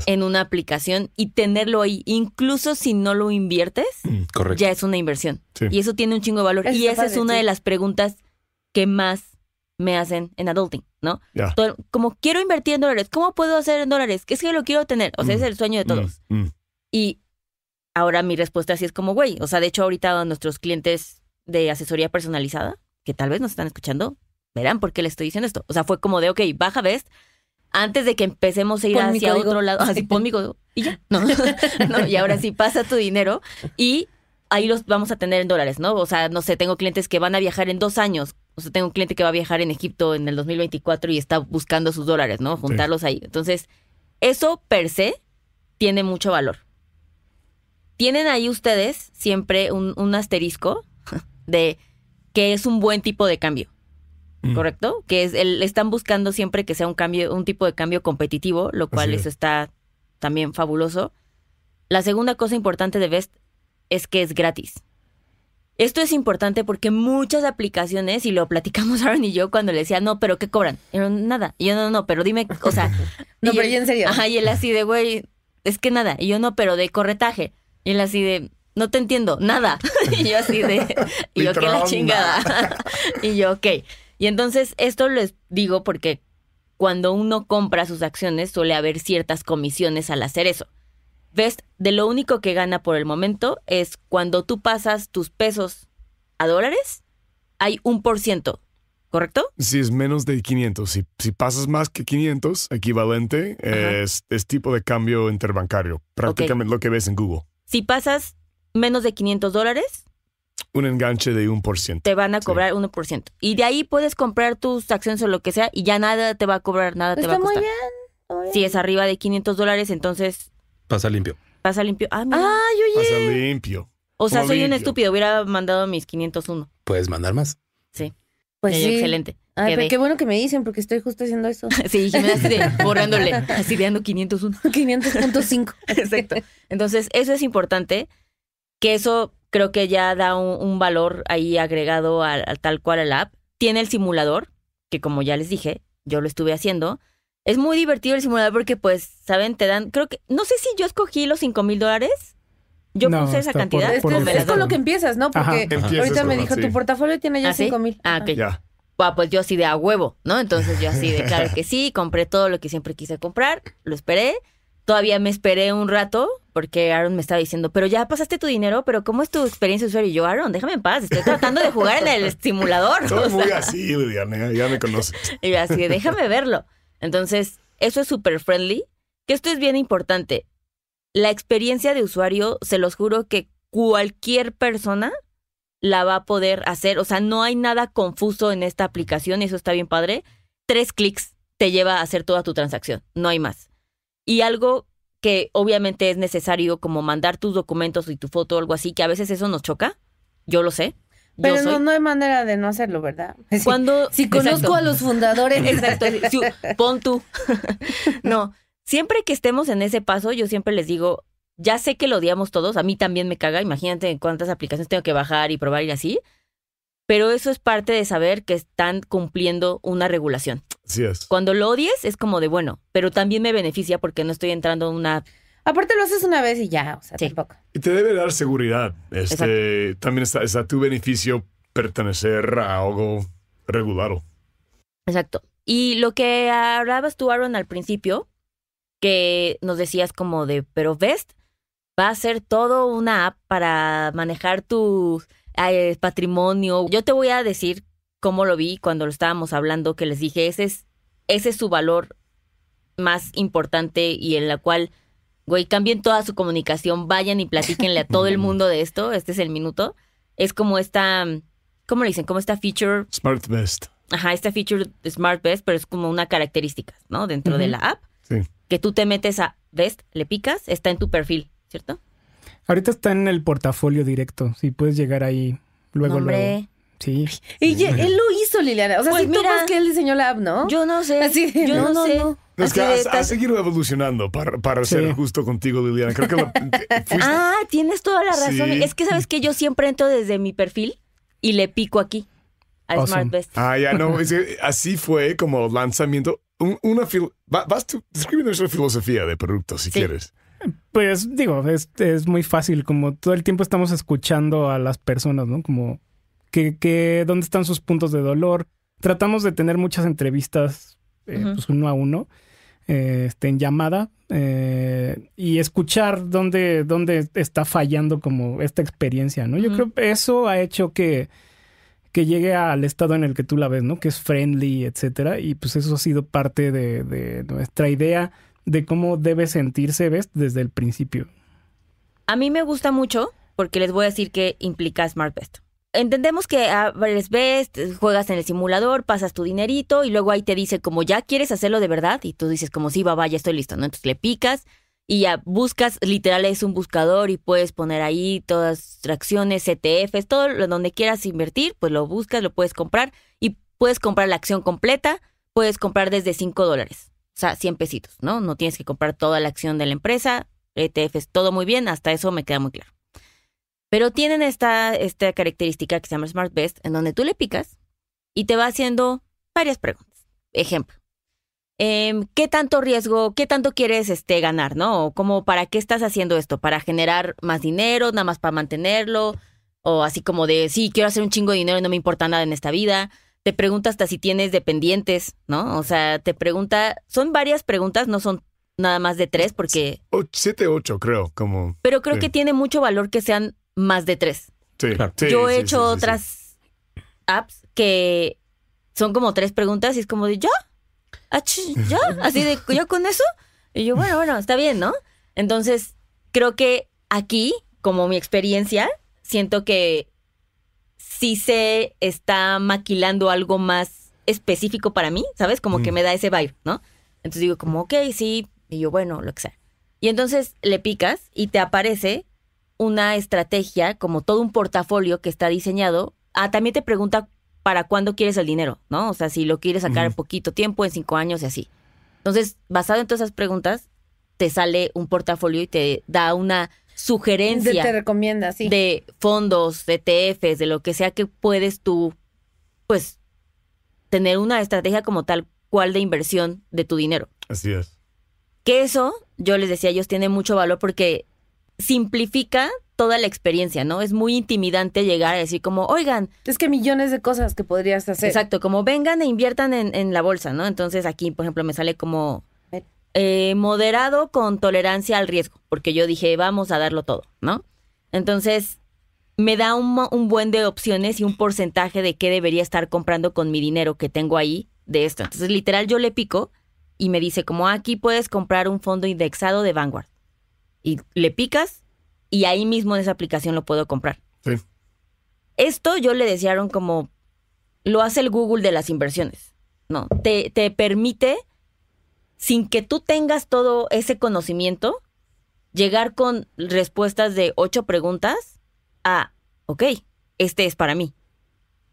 S2: en una aplicación y tenerlo ahí, incluso si no lo inviertes, mm, ya es una inversión. Y eso tiene un chingo de valor. y esa es una de las preguntas que más me hacen en adulting, ¿no? como quiero invertir en dólares, ¿cómo puedo hacer en dólares? ¿Qué es que lo quiero tener? O sea, mm. es el sueño de mm, todos. y ahora mi respuesta así es como, güey, o sea, de hecho ahorita a nuestros clientes de asesoría personalizada, que tal vez nos están escuchando, verán por qué le estoy diciendo esto. O sea, fue como de, ok, baja Best, antes de que empecemos a ir hacia otro lado, así pon y ya. No. no, y ahora sí pasa tu dinero y ahí los vamos a tener en dólares, ¿no? O sea, no sé, tengo clientes que van a viajar en dos años. O sea, tengo un cliente que va a viajar en Egipto en el 2024 y está buscando sus dólares, ¿no? Juntarlos ahí. Entonces, eso per se tiene mucho valor. Tienen ahí ustedes siempre un asterisco de que es un buen tipo de cambio. Mm. ¿correcto? Que es el, están buscando siempre que sea un cambio, un tipo de cambio competitivo, lo cual eso está también fabuloso. La segunda cosa importante de Best es que es gratis. Esto es importante porque muchas aplicaciones, y lo platicamos Aaron y yo cuando le decía, no, pero ¿qué cobran? Y nada. yo, no, no, pero dime, o sea. no, pero yo en serio. Ajá, y él así de, güey, es que nada. Y yo, no, pero de corretaje. Y él así de, no te entiendo, nada. y yo así de, y yo, qué la chingada. y yo, ok. Y entonces esto les digo porque cuando uno compra sus acciones suele haber ciertas comisiones al hacer eso. Ves, de lo único que gana por el momento es cuando tú pasas tus pesos a dólares, hay un por ciento,
S3: ¿correcto? Si es menos de 500, si, si pasas más que 500, equivalente, es, tipo de cambio interbancario, prácticamente lo que ves en Google.
S2: Si pasas menos de 500 dólares,
S3: un enganche de 1%.
S2: Te van a cobrar 1%. Y de ahí puedes comprar tus acciones o lo que sea y ya nada te va a cobrar, nada te va a costar. Si es arriba de 500 dólares, entonces... Pasa limpio. Pasa limpio. Ah, yo
S4: Pasa limpio. O sea, soy un estúpido.
S2: Hubiera mandado mis 501.
S4: Puedes mandar más.
S2: Sí. Pues sí. Excelente. qué
S1: bueno que me dicen, porque estoy justo haciendo eso. sí, me de, borrándole,
S2: así de 501. 500.5. Exacto. Entonces, eso es importante que eso creo que ya da un, valor ahí agregado al tal cual el app. Tiene el simulador, que como ya les dije, yo lo estuve haciendo. Es muy divertido el simulador porque, pues, saben, te dan, creo que, no sé si yo escogí los 5 mil dólares.
S1: Yo puse esa cantidad. es, con lo que
S2: empiezas, ¿no? Porque ahorita me dijo, tu portafolio tiene ya ah, mil. Ah, ok. Ya. pues yo así de a huevo, ¿no? Entonces yo así de, claro que sí, compré todo lo que siempre quise comprar, lo esperé todavía me esperé un rato porque Aaron me estaba diciendo, pero ya pasaste tu dinero, pero ¿cómo es tu experiencia de usuario? Y yo, Aaron, déjame en paz, estoy tratando de jugar en el estimulador. Soy muy así,
S3: ya me conoces.
S2: Y así, déjame verlo. Entonces, eso es súper friendly, que esto es bien importante. La experiencia de usuario, se los juro que cualquier persona la va a poder hacer. O sea, no hay nada confuso en esta aplicación, y eso está bien padre. Tres clics te lleva a hacer toda tu transacción, no hay más. Y algo que obviamente es necesario como mandar tus documentos y tu foto o algo así, que a veces eso nos choca, yo lo sé. Pero no, no,
S1: hay manera de no hacerlo, ¿verdad?
S2: Si, Cuando, si conozco a los
S1: fundadores. Exacto.
S2: pon tú. no, siempre que estemos en ese paso, yo siempre les digo, ya sé que lo odiamos todos, a mí también me caga, imagínate cuántas aplicaciones tengo que bajar y probar y así, pero eso es parte de saber que están cumpliendo una regulación. Cuando lo odies es como de bueno, pero también me beneficia porque no estoy entrando en una Aparte lo haces una vez y ya, o sea, sí.
S3: Y te debe dar seguridad. Este, también está, a tu beneficio pertenecer a algo regulado. Exacto.
S2: Y lo que hablabas tú, Aaron, al principio, que nos decías como de, pero Vest va a ser todo una app para manejar tu eh, patrimonio. Yo te voy a decir cómo lo vi cuando lo estábamos hablando, que les dije, ese es, ese es su valor más importante y en la cual, güey, cambien toda su comunicación, vayan y platíquenle a todo el mundo de esto, este es el minuto. Es como esta, ¿cómo le dicen? Como esta feature...
S3: Smart Best.
S2: Ajá, esta feature Smart Best, pero es como una característica, ¿no? Dentro de la app. Sí. Que tú te metes a Best, le picas, está en tu perfil, ¿cierto?
S5: Ahorita está en el portafolio directo, si puedes llegar ahí luego. luego. Sí. Y él
S2: lo
S1: hizo, Liliana. O sea, si pues mira, que él diseñó la app, ¿no? Yo no sé. Así yo no, sé.
S3: Es que seguido evolucionando para, para ser justo contigo, Liliana.
S2: Ah, tienes toda la razón. Es que sabes que yo siempre entro desde mi perfil y le pico aquí a Smart Best. Ah,
S3: ya no. así fue como lanzamiento. una vas tú, describe nuestra filosofía de producto si quieres.
S5: Pues digo, es, es muy fácil, como todo el tiempo estamos escuchando a las personas, ¿no? Como que, dónde están sus puntos de dolor. Tratamos de tener muchas entrevistas eh, pues, uno a uno, eh, este, en llamada, eh, y escuchar dónde, dónde está fallando como esta experiencia, ¿no? Yo creo que eso ha hecho que, que llegue al estado en el que tú la ves, ¿no? Que es friendly, etcétera. Y pues eso ha sido parte de, nuestra idea de cómo debe sentirse Best desde el principio.
S2: A mí me gusta mucho porque les voy a decir que implica Smart Best entendemos que abres, ves, juegas en el simulador, pasas tu dinerito y luego ahí te dice como ya quieres hacerlo de verdad y tú dices como sí, va, ya estoy listo, ¿no? Entonces le picas y ya buscas, literal es un buscador y puedes poner ahí todas acciones, ETFs, todo lo donde quieras invertir, pues lo buscas, lo puedes comprar y puedes comprar la acción completa, puedes comprar desde 5 dólares, o sea, 100 pesitos, ¿no? No tienes que comprar toda la acción de la empresa, ETFs, todo muy bien, hasta eso me queda muy claro. Pero tienen esta, esta característica que se llama Smart Best, en donde tú le picas y te va haciendo varias preguntas. Ejemplo. Em, ¿Qué tanto riesgo, qué tanto quieres este, ganar, no? Como, ¿para qué estás haciendo esto? ¿Para generar más dinero, nada más para mantenerlo? O así como de, sí, quiero hacer un chingo de dinero y no me importa nada en esta vida. Te pregunta hasta si tienes dependientes, ¿no? O sea, te pregunta, son varias preguntas, no son nada más de tres, porque...
S3: Siete, ocho, creo, como... Pero creo que
S2: tiene mucho valor que sean más de tres.
S3: Yo he hecho otras
S2: apps que son como tres preguntas y es como de, ¿ya? ¿Ya? Así de, ¿yo con eso? Y yo, bueno, bueno, está bien, ¿no? Entonces, creo que aquí, como mi experiencia, siento que sí se está maquilando algo más específico para mí, ¿sabes? Como que mm. me da ese vibe, ¿no? Entonces digo como, ok, sí, y yo, bueno, lo que sea. Y entonces le picas y te aparece una estrategia, como todo un portafolio que está diseñado. Ah, también te pregunta para cuándo quieres el dinero, ¿no? O sea, si lo quieres sacar en poquito tiempo, en cinco años y así. Entonces, basado en todas esas preguntas, te sale un portafolio y te da una sugerencia. Te recomienda, sí. De fondos, de ETFs, de lo que sea que puedes tú, pues, tener una estrategia como tal cual de inversión de tu dinero. Así es. Que eso, yo les decía, ellos tienen mucho valor porque simplifica toda la experiencia, ¿no? Es muy intimidante llegar a decir como, oigan. Es que
S1: millones de cosas que podrías hacer. Exacto,
S2: como vengan e inviertan en, la bolsa, ¿no? Entonces aquí, por ejemplo, me sale como eh, moderado con tolerancia al riesgo, porque yo dije, vamos a darlo todo, ¿no? Entonces, me da un, un buen de opciones y un porcentaje de qué debería estar comprando con mi dinero que tengo ahí de esto. Entonces, literal, yo le pico y me dice como, aquí puedes comprar un fondo indexado de Vanguard y le picas y ahí mismo en esa aplicación lo puedo comprar. Sí. Esto yo le desearon como lo hace el Google de las inversiones. No, te, permite, sin que tú tengas todo ese conocimiento, llegar con respuestas de ocho preguntas a, ok, este es para mí.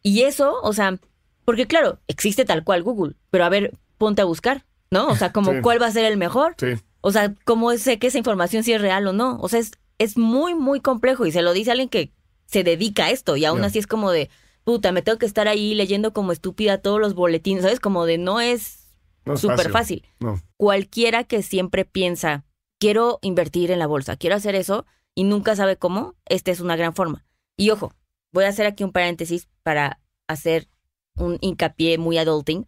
S2: Y eso, o sea, porque claro, existe tal cual Google, pero a ver, ponte a buscar, ¿no? O sea, como cuál va a ser el mejor. Sí. O sea, ¿cómo sé que esa información sí es real o no? O sea, es, es muy, muy complejo y se lo dice alguien que se dedica a esto y aún así es como de, puta, me tengo que estar ahí leyendo como estúpida todos los boletines, ¿sabes? Como de no es súper fácil. Cualquiera que siempre piensa, quiero invertir en la bolsa, quiero hacer eso y nunca sabe cómo, esta es una gran forma. Y ojo, voy a hacer aquí un paréntesis para hacer un hincapié muy adulting,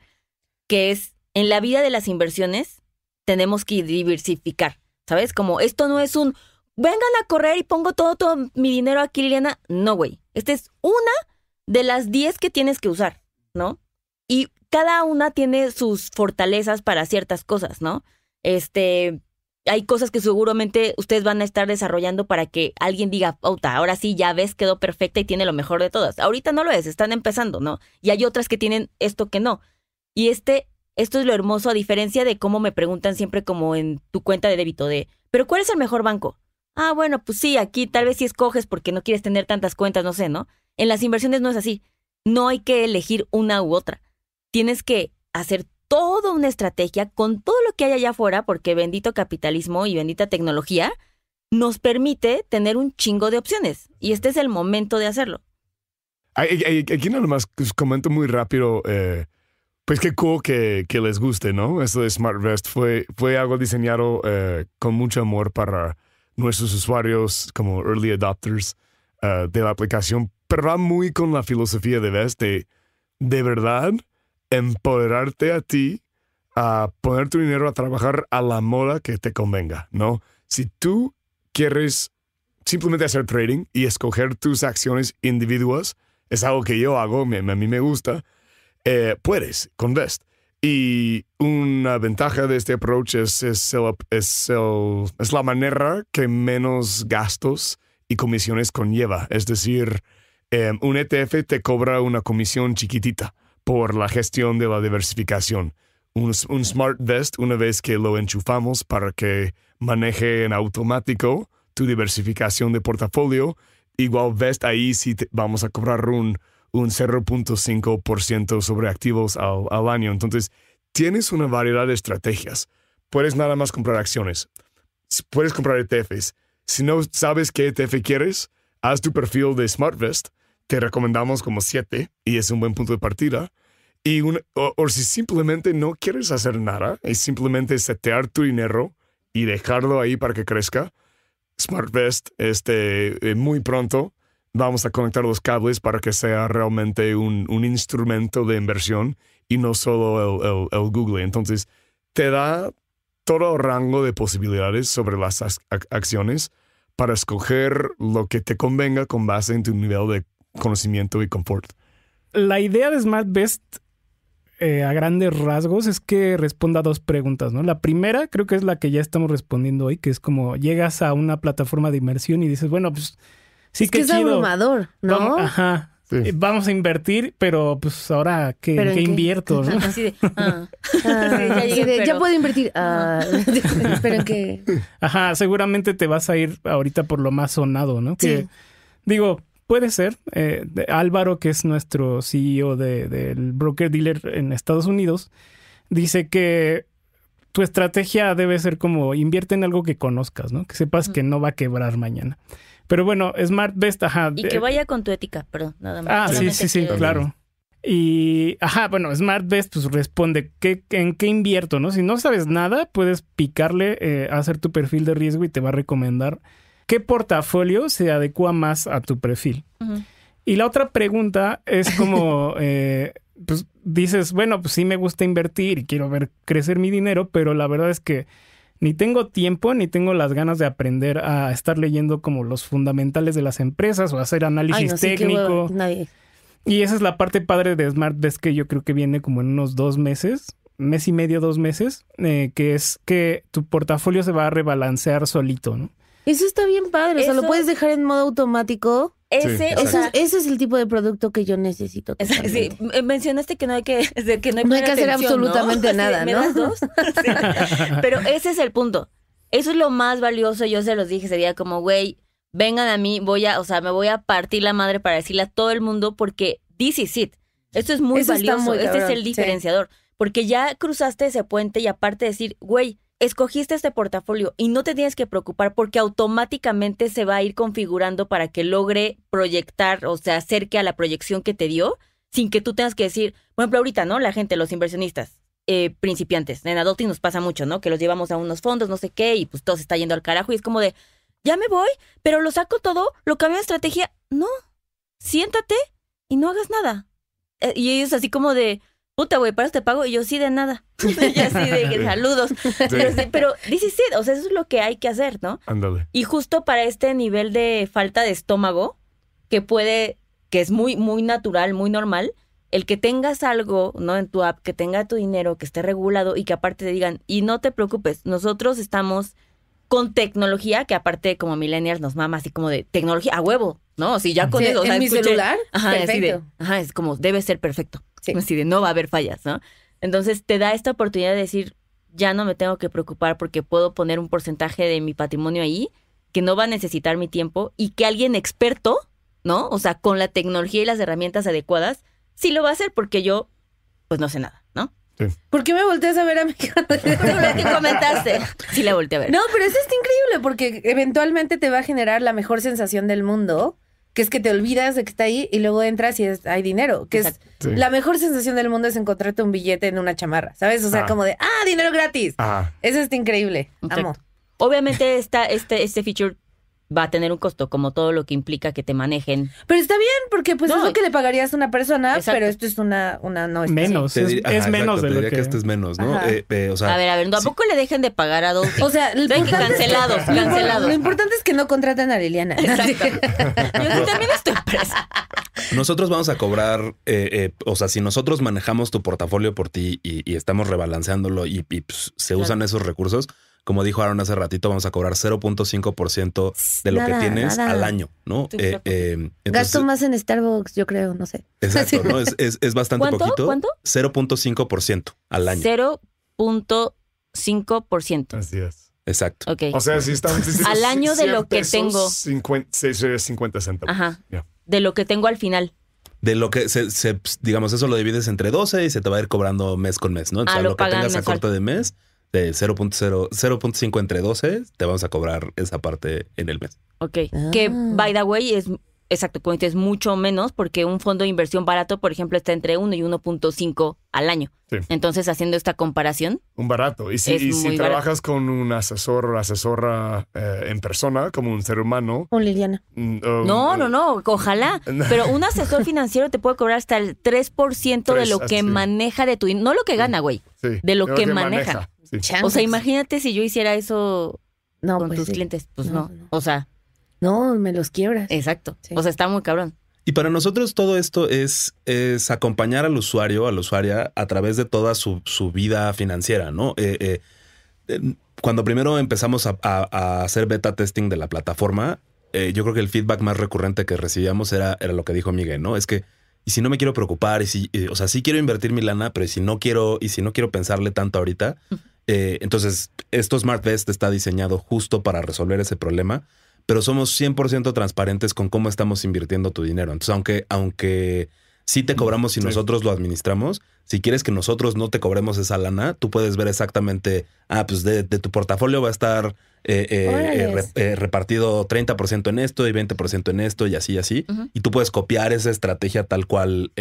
S2: que es en la vida de las inversiones tenemos que diversificar, ¿sabes? Como esto no es un, vengan a correr y pongo todo, mi dinero aquí, Liliana. No, güey. Esta es una de las 10 que tienes que usar, ¿no? Y cada una tiene sus fortalezas para ciertas cosas, ¿no? Este, hay cosas que seguramente ustedes van a estar desarrollando para que alguien diga, puta, ahora sí, ya ves, quedó perfecta y tiene lo mejor de todas. Ahorita no lo es, están empezando, ¿no? Y hay otras que tienen esto que no. Y este esto es lo hermoso, a diferencia de cómo me preguntan siempre como en tu cuenta de débito de, pero ¿cuál es el mejor banco? Ah, bueno, pues sí, aquí tal vez si escoges porque no quieres tener tantas cuentas, no sé, ¿no? En las inversiones no es así. No hay que elegir una u otra. Tienes que hacer toda una estrategia con todo lo que hay allá afuera, porque bendito capitalismo y bendita tecnología nos permite tener un chingo de opciones. Y este es el momento de hacerlo.
S3: Aquí nada más pues, comento muy rápido. Eh, pues qué cool que, que, les guste, ¿no? Eso de SmartVest Vest fue, fue algo diseñado eh, con mucho amor para nuestros usuarios como early adopters eh, de la aplicación, pero va muy con la filosofía de Vest de, de verdad empoderarte a ti a poner tu dinero a trabajar a la moda que te convenga, ¿no? Si tú quieres simplemente hacer trading y escoger tus acciones individuas, es algo que yo hago, a mí me gusta, eh, puedes con VEST Y una ventaja de este approach es, es, la manera que menos gastos y comisiones conlleva. Es decir, em, un ETF te cobra una comisión chiquitita por la gestión de la diversificación. Un, Smart Vest, una vez que lo enchufamos para que maneje en automático tu diversificación de portafolio, igual Vest ahí sí vamos a cobrar un un 0.5% sobre activos al, año. Entonces, tienes una variedad de estrategias. Puedes nada más comprar acciones. Puedes comprar ETFs. Si no sabes qué ETF quieres, haz tu perfil de SmartVest. Te recomendamos como 7 y es un buen punto de partida. Y o, si simplemente no quieres hacer nada, es simplemente setear tu dinero y dejarlo ahí para que crezca. SmartVest, este, eh, muy pronto vamos a conectar los cables para que sea realmente un, instrumento de inversión y no solo el, Google. Entonces, te da todo rango de posibilidades sobre las acciones para escoger lo que te convenga con base en tu nivel de conocimiento y confort.
S5: La idea de Smart eh, a grandes rasgos es que responda a dos preguntas, ¿no? La primera creo que es la que ya estamos respondiendo hoy, que es como llegas a una plataforma de inversión y dices, bueno, pues Sí, es que es abrumador, ¿no? ajá. Eh, vamos a invertir, pero pues ahora, que invierto? ¿no?
S1: ya, puedo invertir. Ah, pero que
S5: Ajá, seguramente te vas a ir ahorita por lo más sonado, ¿no? Que digo, puede ser. Eh, Álvaro, que es nuestro CEO del broker dealer en Estados Unidos, dice que tu estrategia debe ser como invierte en algo que conozcas, ¿no? Que sepas que no va a quebrar mañana. Pero bueno, Smart ajá. Y que vaya
S2: con tu ética, perdón, nada más. Ah, sí, sí, sí, claro.
S5: Y, ajá, bueno, Smart pues responde, ¿en qué invierto? no Si no sabes nada, puedes picarle, eh, hacer tu perfil de riesgo y te va a recomendar qué portafolio se adecua más a tu perfil. Y la otra pregunta es como, eh, pues dices, bueno, pues sí me gusta invertir y quiero ver crecer mi dinero, pero la verdad es que ni tengo tiempo ni tengo las ganas de aprender a estar leyendo como los fundamentales de las empresas o hacer análisis técnico. Y esa es la parte padre de Smart Desk que yo creo que viene como en unos dos meses, mes y medio, dos meses, eh, que es que tu portafolio se va a rebalancear solito, ¿no?
S1: Eso está bien padre, o sea, lo puedes dejar en modo automático ese, es el tipo de producto que yo necesito.
S2: mencionaste que no hay que, que no hay, que hacer absolutamente nada, ¿no? Pero ese es el punto. Eso es lo más valioso. Yo se los dije ese día, como, güey, vengan a mí, voy a, o sea, me voy a partir la madre para decirle a todo el mundo porque this is it. Esto es muy valioso. este es el diferenciador. Porque ya cruzaste ese puente y aparte decir, güey, escogiste este portafolio y no te tienes que preocupar porque automáticamente se va a ir configurando para que logre proyectar o se acerque a la proyección que te dio sin que tú tengas que decir, por ejemplo, ahorita, ¿no? La gente, los inversionistas eh, principiantes, en adulting nos pasa mucho, ¿no? Que los llevamos a unos fondos, no sé qué, y pues todo se está yendo al carajo y es como de, ya me voy, pero lo saco todo, lo cambio de estrategia. No, siéntate y no hagas nada. Eh, y ellos así como de, puta, güey, para te pago. Y yo, sí, de nada. y así de saludos. Pero, sí, O sea, eso es lo que hay que hacer, ¿no? Ándale. Y justo para este nivel de falta de estómago, que puede, que es muy, muy natural, muy normal, el que tengas algo, ¿no? En tu app, que tenga tu dinero, que esté regulado y que aparte te digan, y no te preocupes, nosotros estamos con tecnología, que aparte como millennials nos mama así como de tecnología a huevo, ¿no? Si ya con eso. en mi celular, perfecto. ajá, es como debe ser perfecto no va a haber fallas, ¿no? Entonces te da esta oportunidad de decir, ya no me tengo que preocupar porque puedo poner un porcentaje de mi patrimonio ahí que no va a necesitar mi tiempo y que alguien experto, ¿no? O sea, con la tecnología y las herramientas adecuadas, sí lo va a hacer porque yo, pues no sé nada, ¿no? Sí. ¿Por qué me volteas a ver a mi cara? que comentaste. Sí la volteé a ver. No,
S1: pero eso está increíble porque eventualmente te va a generar la mejor sensación del mundo que es que te olvidas de que está ahí y luego entras y hay dinero, que es la mejor sensación del mundo es
S2: encontrarte un billete en una chamarra, ¿sabes? O sea, ah. como de, ah,
S1: dinero gratis. Ah.
S2: Eso está increíble. Amo. Obviamente está este, este feature va a tener un costo, como todo lo que implica que te manejen.
S1: Pero está bien, porque pues no, es lo que le pagarías a una persona, pero esto es una, una no menos.
S4: Es, menos es menos de diría que... esto es menos, ¿no? Eh, eh, a ver,
S1: a ver, tampoco le dejen de pagar a dos. O sea, cancelados, cancelados. Lo importante es que no contraten a Liliana. Exacto. Yo también
S4: estoy Nosotros vamos a cobrar, eh, o sea, si nosotros manejamos tu portafolio por ti y, estamos rebalanceándolo y, pues, se usan esos recursos, como dijo Aaron hace ratito, vamos a cobrar 0.5% de lo que tienes al año, ¿no? Eh, eh, Gasto más
S2: en Starbucks, yo creo, no sé. Exacto, ¿no? Es,
S4: es, es bastante poquito. ¿Cuánto? 0.5% al año.
S2: 0.5%. Así
S4: es. Exacto.
S3: Okay. O sea, si estamos al año de lo que
S2: tengo
S4: 50, 50 centavos.
S2: Ajá. De lo que tengo al final.
S4: De lo que se, digamos, eso lo divides entre 12 y se te va a ir cobrando mes con mes, ¿no? Ah, o sea, lo, que tengas a corte de mes de 0.5 entre 12, te vamos a cobrar esa parte en el mes.
S2: Ok. Que, ah. by the way, es exacto, este es mucho menos porque un fondo de inversión barato, por ejemplo, está entre 1 y 1.5 al año. Entonces, haciendo esta comparación.
S3: Un barato. Y si, trabajas con un asesor o asesora eh, en persona, como un ser humano. Mm, o Liliana. no,
S2: no, no, ojalá. Pero un asesor financiero te puede cobrar hasta el 3%, de lo que maneja de tu... No lo que gana, güey. Sí, de lo, que, maneja. O sea, imagínate si yo hiciera eso con pues tus clientes. Pues, pues no, O sea. No, me los quiebras. Exacto. O sea, está muy cabrón.
S4: Y para nosotros todo esto es, es acompañar al usuario, a la usuaria, a través de toda su, vida financiera, ¿no? Eh, eh, eh, cuando primero empezamos a, hacer beta testing de la plataforma, yo creo que el feedback más recurrente que recibíamos era, era lo que dijo Miguel, ¿no? Es que y si no me quiero preocupar, y si, o sea, sí quiero invertir mi lana, pero si no quiero, y si no quiero pensarle tanto ahorita, eh, entonces, esto SmartVest está diseñado justo para resolver ese problema, pero somos 100% transparentes con cómo estamos invirtiendo tu dinero. Entonces, aunque, aunque si te cobramos y nosotros lo administramos. Si quieres que nosotros no te cobremos esa lana, tú puedes ver exactamente, ah, pues de, tu portafolio va a estar eh, eh, eh, eh repartido 30% en esto y 20% en esto y así y así. Y tú puedes copiar esa estrategia tal cual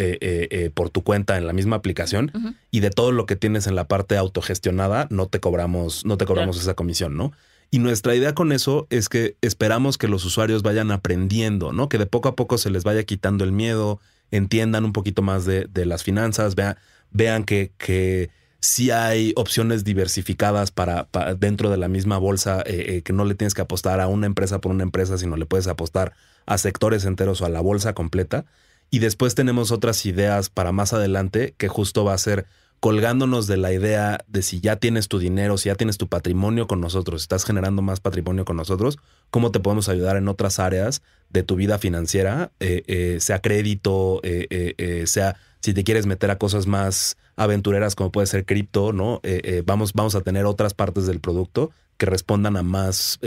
S4: por tu cuenta en la misma aplicación. Y de todo lo que tienes en la parte autogestionada, no te cobramos, no te cobramos esa comisión, ¿no? Y nuestra idea con eso es que esperamos que los usuarios vayan aprendiendo, ¿no? Que de poco a poco se les vaya quitando el miedo, entiendan un poquito más de, las finanzas, vean, vean que, si hay opciones diversificadas para, dentro de la misma bolsa, eh, eh, que no le tienes que apostar a una empresa por una empresa, sino le puedes apostar a sectores enteros o a la bolsa completa. Y después tenemos otras ideas para más adelante, que justo va a ser colgándonos de la idea de si ya tienes tu dinero, si ya tienes tu patrimonio con nosotros, estás generando más patrimonio con nosotros, cómo te podemos ayudar en otras áreas de tu vida financiera, eh, eh, sea crédito, eh, sea si te quieres meter a cosas más aventureras como puede ser cripto, ¿no? vamos, vamos a tener otras partes del producto que respondan a más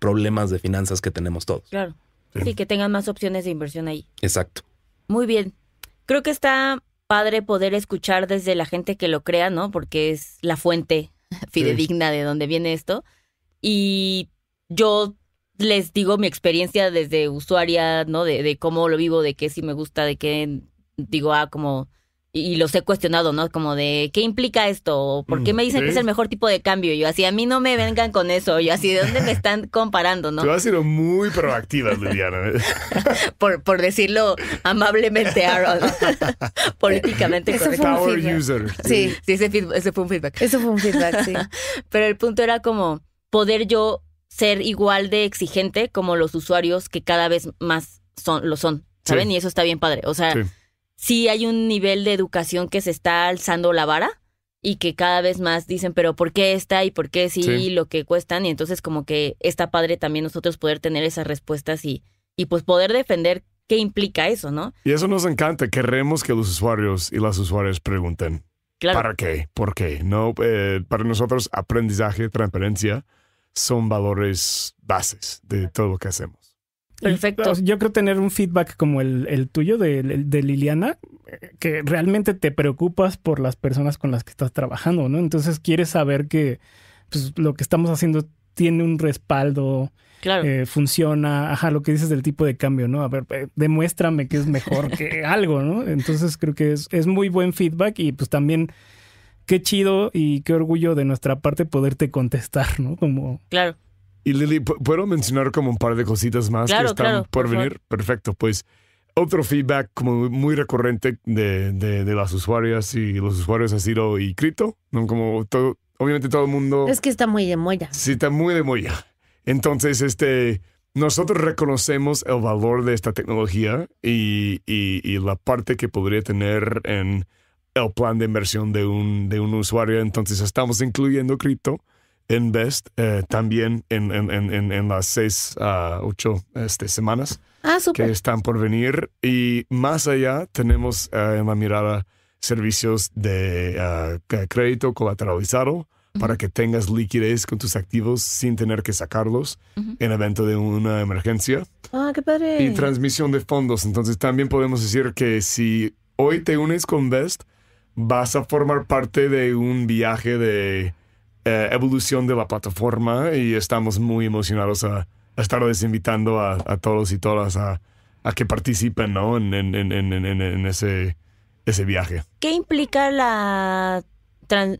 S4: problemas de finanzas que tenemos todos.
S2: Claro. Sí, que tengan más opciones de inversión ahí. Exacto. Muy bien. Creo que está padre poder escuchar desde la gente que lo crea, ¿no? Porque es la fuente fidedigna de donde viene esto. Y yo les digo mi experiencia desde usuaria, ¿no? De, de cómo lo vivo, de qué sí me gusta, de qué digo, ah, como y los he cuestionado, ¿no? Como de, ¿qué implica esto? ¿Por qué mm, me dicen que es el mejor tipo de cambio? Yo así, a mí no me vengan con eso. Yo así, ¿de dónde me están comparando, no? Tú has
S3: sido muy proactiva, Liliana.
S2: por, decirlo amablemente, Aaron. Políticamente correcto. Power user. Sí, sí ese, ese fue un feedback. Eso fue un feedback, sí. Pero el punto era como poder yo ser igual de exigente como los usuarios que cada vez más son, lo son, ¿saben? Y eso está bien padre. O sea sí hay un nivel de educación que se está alzando la vara y que cada vez más dicen, pero ¿por qué está y por qué sí, lo que cuestan? Y entonces como que está padre también nosotros poder tener esas respuestas y, y pues poder defender qué implica eso, ¿no?
S3: Y eso nos encanta, queremos que los usuarios y las usuarias pregunten.
S2: ¿Para qué?
S3: ¿Por qué? No, eh, para nosotros aprendizaje, transparencia son valores bases de todo lo que hacemos.
S2: Perfecto. Ah,
S5: yo creo tener un feedback como el, el tuyo de, Liliana, que realmente te preocupas por las personas con las que estás trabajando, ¿no? Entonces quieres saber que pues, lo que estamos haciendo tiene un respaldo, eh, funciona, ajá, lo que dices del tipo de cambio, ¿no? A ver, eh, demuéstrame que es mejor que algo, ¿no? Entonces creo que es, es muy buen feedback y pues también qué chido y qué orgullo de nuestra parte poderte contestar, ¿no? Como
S3: claro. Y Lili, ¿puedo mencionar como un par de cositas más que están por, venir? Perfecto, pues otro feedback como muy recurrente de, de, de, las usuarias y los usuarios ha sido y cripto, como todo, obviamente todo el mundo... Es
S1: que está muy de moya.
S3: Sí, está muy de moya. Entonces, este, nosotros reconocemos el valor de esta tecnología y, y, la parte que podría tener en el plan de inversión de un, de un usuario. Entonces, estamos incluyendo cripto Invest eh, también en, en, en, en, las seis a ah, ocho este, semanas ah, que están por venir. Y más allá tenemos eh, en la mirada servicios de ah, crédito colateralizado para que tengas liquidez con tus activos sin tener que sacarlos en evento de una emergencia. Y transmisión de fondos. Entonces también podemos decir que si hoy te unes con Invest vas a formar parte de un viaje de eh, evolución de la plataforma y estamos muy emocionados a, estarles invitando a, todos y todas a, que participen ¿no? en, en, ese, ese viaje.
S2: ¿Qué implica la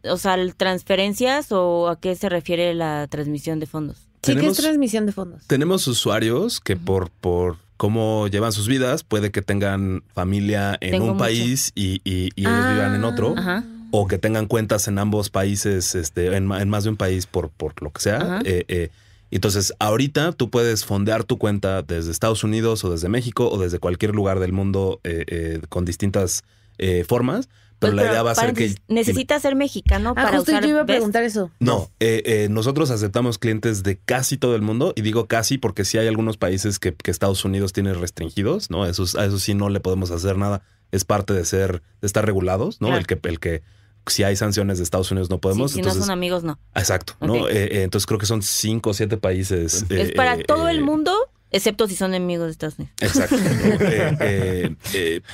S2: o sea, transferencias o a qué se refiere la transmisión de fondos. Sí, ¿qué es transmisión de fondos?
S4: Tenemos usuarios que por, por cómo llevan sus vidas, puede que tengan familia en un país y, y, ah, vivan en otro. Ajá o que tengan cuentas en ambos países, este, en, más de un país por, por lo que sea. Eh, eh, entonces, ahorita tú puedes fondear tu cuenta desde Estados Unidos o desde México o desde cualquier lugar del mundo eh, con distintas formas. Pero pues, la idea va a ser que. Necesita
S2: ser mexicano ¿no? Ah, para justo yo iba a preguntar eso.
S4: No, nosotros aceptamos clientes de casi todo el mundo, y digo casi porque sí hay algunos países que, Estados Unidos tiene restringidos, ¿no? eso, a eso sí no le podemos hacer nada. Es parte de ser, de estar regulados, ¿no? El que, el que si hay sanciones de Estados Unidos no podemos. si no son amigos, no. Exacto, ¿no? Eh, eh, entonces creo que son cinco o siete países. es eh, para todo el
S2: mundo excepto si son enemigos de Estados Unidos. Exacto.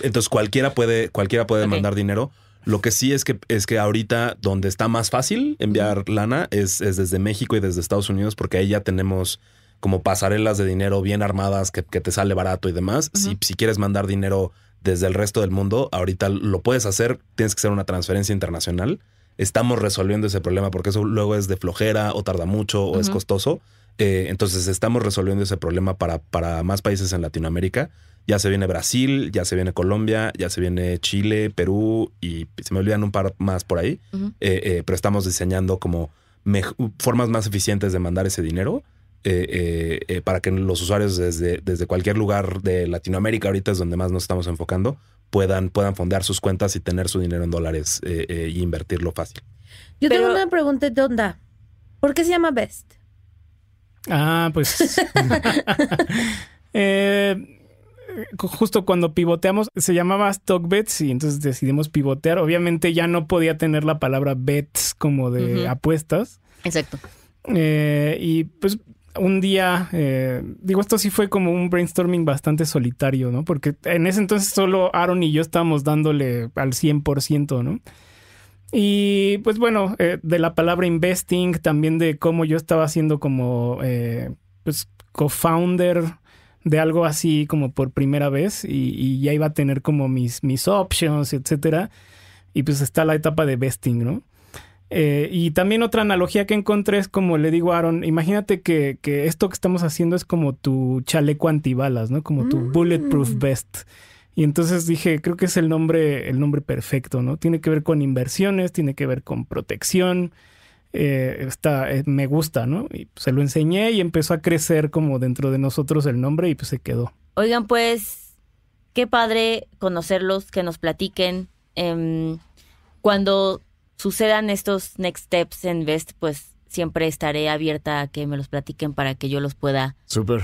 S4: entonces cualquiera puede, cualquiera puede mandar dinero. Lo que sí es que es que ahorita donde está más fácil enviar lana es, desde México y desde Estados Unidos, porque ahí ya tenemos como pasarelas de dinero bien armadas que, te sale barato y demás. si, si quieres mandar dinero desde el resto del mundo. Ahorita lo puedes hacer, tienes que hacer una transferencia internacional. Estamos resolviendo ese problema porque eso luego es de flojera o tarda mucho o es costoso. Eh, entonces estamos resolviendo ese problema para, para más países en Latinoamérica. Ya se viene Brasil, ya se viene Colombia, ya se viene Chile, Perú y se me olvidan un par más por ahí. Eh, eh, pero estamos diseñando como formas más eficientes de mandar ese dinero eh, eh, eh, para que los usuarios desde, desde cualquier lugar de Latinoamérica, ahorita es donde más nos estamos enfocando, puedan, puedan fondear sus cuentas y tener su dinero en dólares e y invertirlo fácil.
S1: Yo tengo una pregunta de onda. ¿Por qué se llama Best?
S4: Ah, pues.
S5: justo cuando pivoteamos, se llamaba StockBets y entonces decidimos pivotear. Obviamente ya no podía tener la palabra bets como de apuestas. Exacto. y pues un día, eh, digo, esto sí fue como un brainstorming bastante solitario, ¿no? Porque en ese entonces solo Aaron y yo estábamos dándole al 100%, ¿no? Y pues bueno, eh, de la palabra investing, también de cómo yo estaba haciendo como, eh, pues, co-founder de algo así como por primera vez y, ya iba a tener como mis, mis options, etcétera. Y pues está la etapa de vesting, ¿no? Eh, y también otra analogía que encontré es como le digo a Aaron, imagínate que, esto que estamos haciendo es como tu chaleco antibalas, ¿no? Como tu mm. bulletproof vest. Y entonces dije, creo que es el nombre, el nombre perfecto, ¿no? Tiene que ver con inversiones, tiene que ver con protección. Eh, está, eh, me gusta, ¿no? Y se lo enseñé y empezó a crecer como dentro de nosotros el nombre y pues se quedó.
S2: Oigan, pues, qué padre conocerlos, que nos platiquen. Em, cuando sucedan estos next steps en Vest, pues siempre estaré abierta a que me los platiquen para que yo los pueda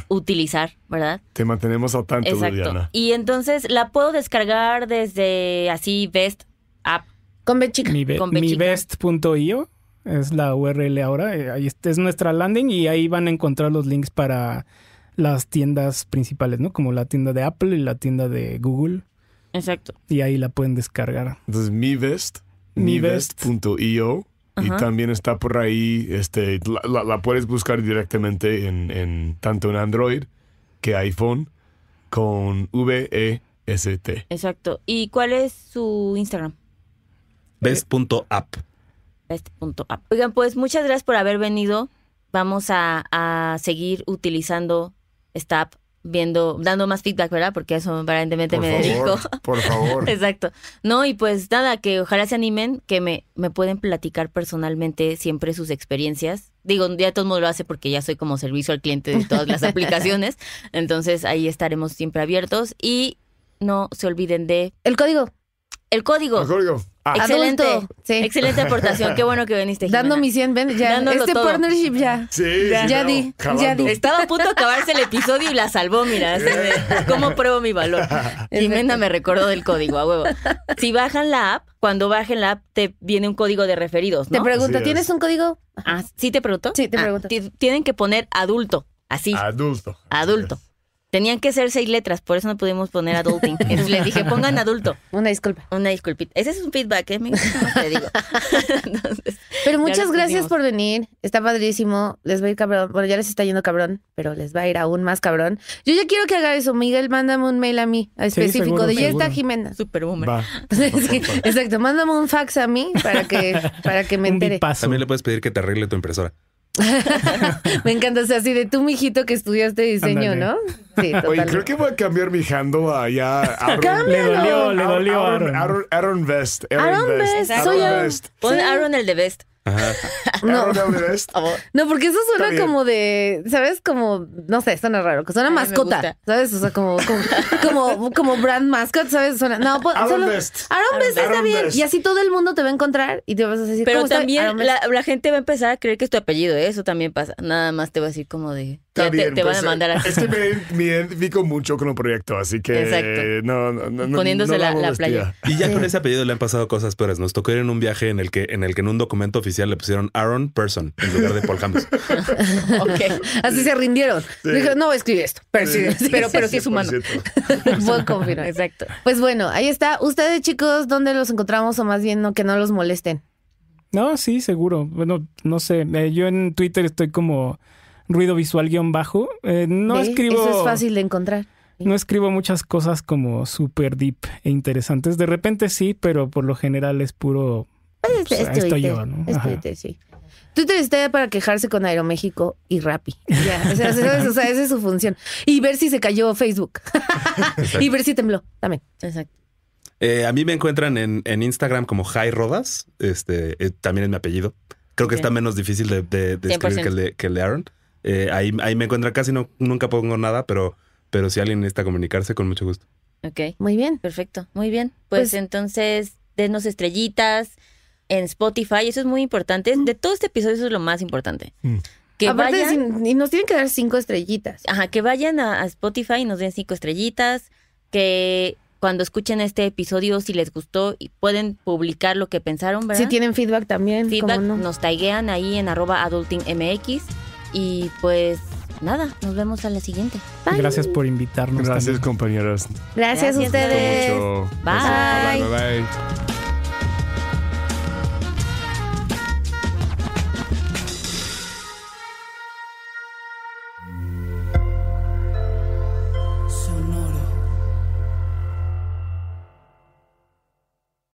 S2: utilizar, ¿verdad?
S3: Te mantenemos al tanto, Exacto.
S2: Y entonces la puedo descargar desde así Vest app. Con Bechica. Mi,
S5: best.io es la URL ahora. Eh, ahí es nuestra landing y ahí van a encontrar los links para las tiendas principales, ¿no? Como la tienda de Apple y la tienda de Google. Exacto. Y ahí la pueden descargar.
S3: Entonces, mi best nivest.io. Y también está por ahí, este, la, puedes buscar directamente en, tanto en Android que iPhone con V-E-S-T.
S2: Exacto. ¿Y cuál es su Instagram?
S3: Best.app.
S2: Best.app. Oigan, pues muchas gracias por haber venido. Vamos a, a seguir utilizando esta app viendo, dando más feedback, ¿verdad? Porque eso aparentemente me dedico.
S3: Por favor.
S2: Exacto. No, y pues nada, que ojalá se animen, que me, me pueden platicar personalmente siempre sus experiencias. Digo, ya todo el mundo lo hace porque ya soy como servicio al cliente de todas las aplicaciones. Entonces ahí estaremos siempre abiertos y no se olviden de... El código. El código.
S3: El código. Ah. Excelente. Excelente aportación. Qué
S2: bueno que veniste, Dando mi 100, ven, ya. este partnership ya. Sí, ya, di, ya, di, Estaba a punto de acabarse el episodio y la salvó, mira. ¿Cómo pruebo mi valor? Jimena me recordó del código, a huevo. Si bajan la app, cuando bajen la app, te viene un código de referidos. Te pregunto ¿tienes un código? Ah, sí, te pregunto. Sí, te ah, pregunto. tienen que poner adulto. Así.
S3: Adulto.
S2: Adulto. Tenían que ser seis letras, por eso no pudimos poner adulting. le dije, pongan adulto. Una disculpa. Una disculpita. Ese es un feedback, ¿eh? Te digo.
S1: pero muchas gracias por venir. Está padrísimo. Les va a ir cabrón. Bueno, ya les está yendo cabrón, pero les va a ir aún más cabrón. Yo ya quiero que haga eso, Miguel. Mándame un mail a mí, específico, de está Jimena. Super boomer. exacto. Mándame un fax a mí para que, para que me entere. También
S4: le puedes pedir que te arregle tu impresora.
S1: Me encanta, o sea, así de tu mijito, que estudiaste diseño, ¿no?
S3: Sí, Oye, creo que voy a cambiar mi handle allá. Aaron, le dolió, le dolió Aaron. Vest. Aaron, Vest. Soy Aaron Pon Aaron el de Vest. no. porque eso suena como
S1: de, ¿sabes? Como, no sé, suena raro, que suena mascota, ¿sabes? O sea, como, como, como, brand mascot, ¿sabes? Suena, no, pues, Aaron solo, Best. Aaron Best está bien. Y así
S2: todo el mundo te va a encontrar y te vas a decir, Pero también la, gente va a empezar a creer que es tu apellido, ¿eh? eso también pasa. Nada más te va a decir como de, te, van a pues, eh, mandar a... Es
S3: que me, identifico mucho con un proyecto, así que Poniéndose la, playa. Y ya con ese apellido le han pasado cosas
S4: peores. Nos tocó ir en un viaje en el que en el que en un documento oficial le pusieron Aaron Person en lugar de Paul James.
S1: ok. Así se rindieron. Sí. no escribí esto, pero sí, pero, sí es humano. Puedo confirmar. exacto. Pues bueno, ahí está. Ustedes, chicos, ¿dónde los encontramos? O más bien, no, que no los molesten.
S5: No, sí, seguro. Bueno, no sé. Eh, yo en Twitter estoy como ruido visual guión bajo. Eh, no escribo. es fácil de encontrar. No escribo muchas cosas como súper deep e interesantes. De repente sí, pero por lo general es puro.
S1: Pues, es, es yo, ¿no? Es sí. está para quejarse con Aeroméxico y Rappi. o, sea, esa es su función. Y ver si se cayó Facebook.
S4: y ver
S1: si tembló también. Exacto.
S4: Eh, a mí me encuentran en, Instagram como High Rodas. Este, eh, también es mi apellido. Creo que está menos difícil de, escribir que el que el eh, ahí, me encuentra casi, no, nunca pongo nada, pero, pero si alguien necesita comunicarse, con mucho gusto.
S2: Ok, muy bien, perfecto, muy bien. Pues, pues entonces, denos estrellitas en Spotify, eso es muy importante. Mm. De todo este episodio, eso es lo más importante. Mm. Que vayan,
S1: y nos tienen que dar cinco estrellitas.
S2: Ajá, que vayan a, Spotify y nos den cinco estrellitas, que cuando escuchen este episodio, si les gustó, y pueden publicar lo que pensaron, ¿verdad? Si tienen feedback también. Feedback, nos taguean ahí en arroba adultingmx y pues nada, nos vemos a la siguiente.
S3: Bye. Gracias por invitarnos. Gracias, compañeros.
S2: Gracias, a
S1: ustedes.
S2: bye.
S3: bye. bye.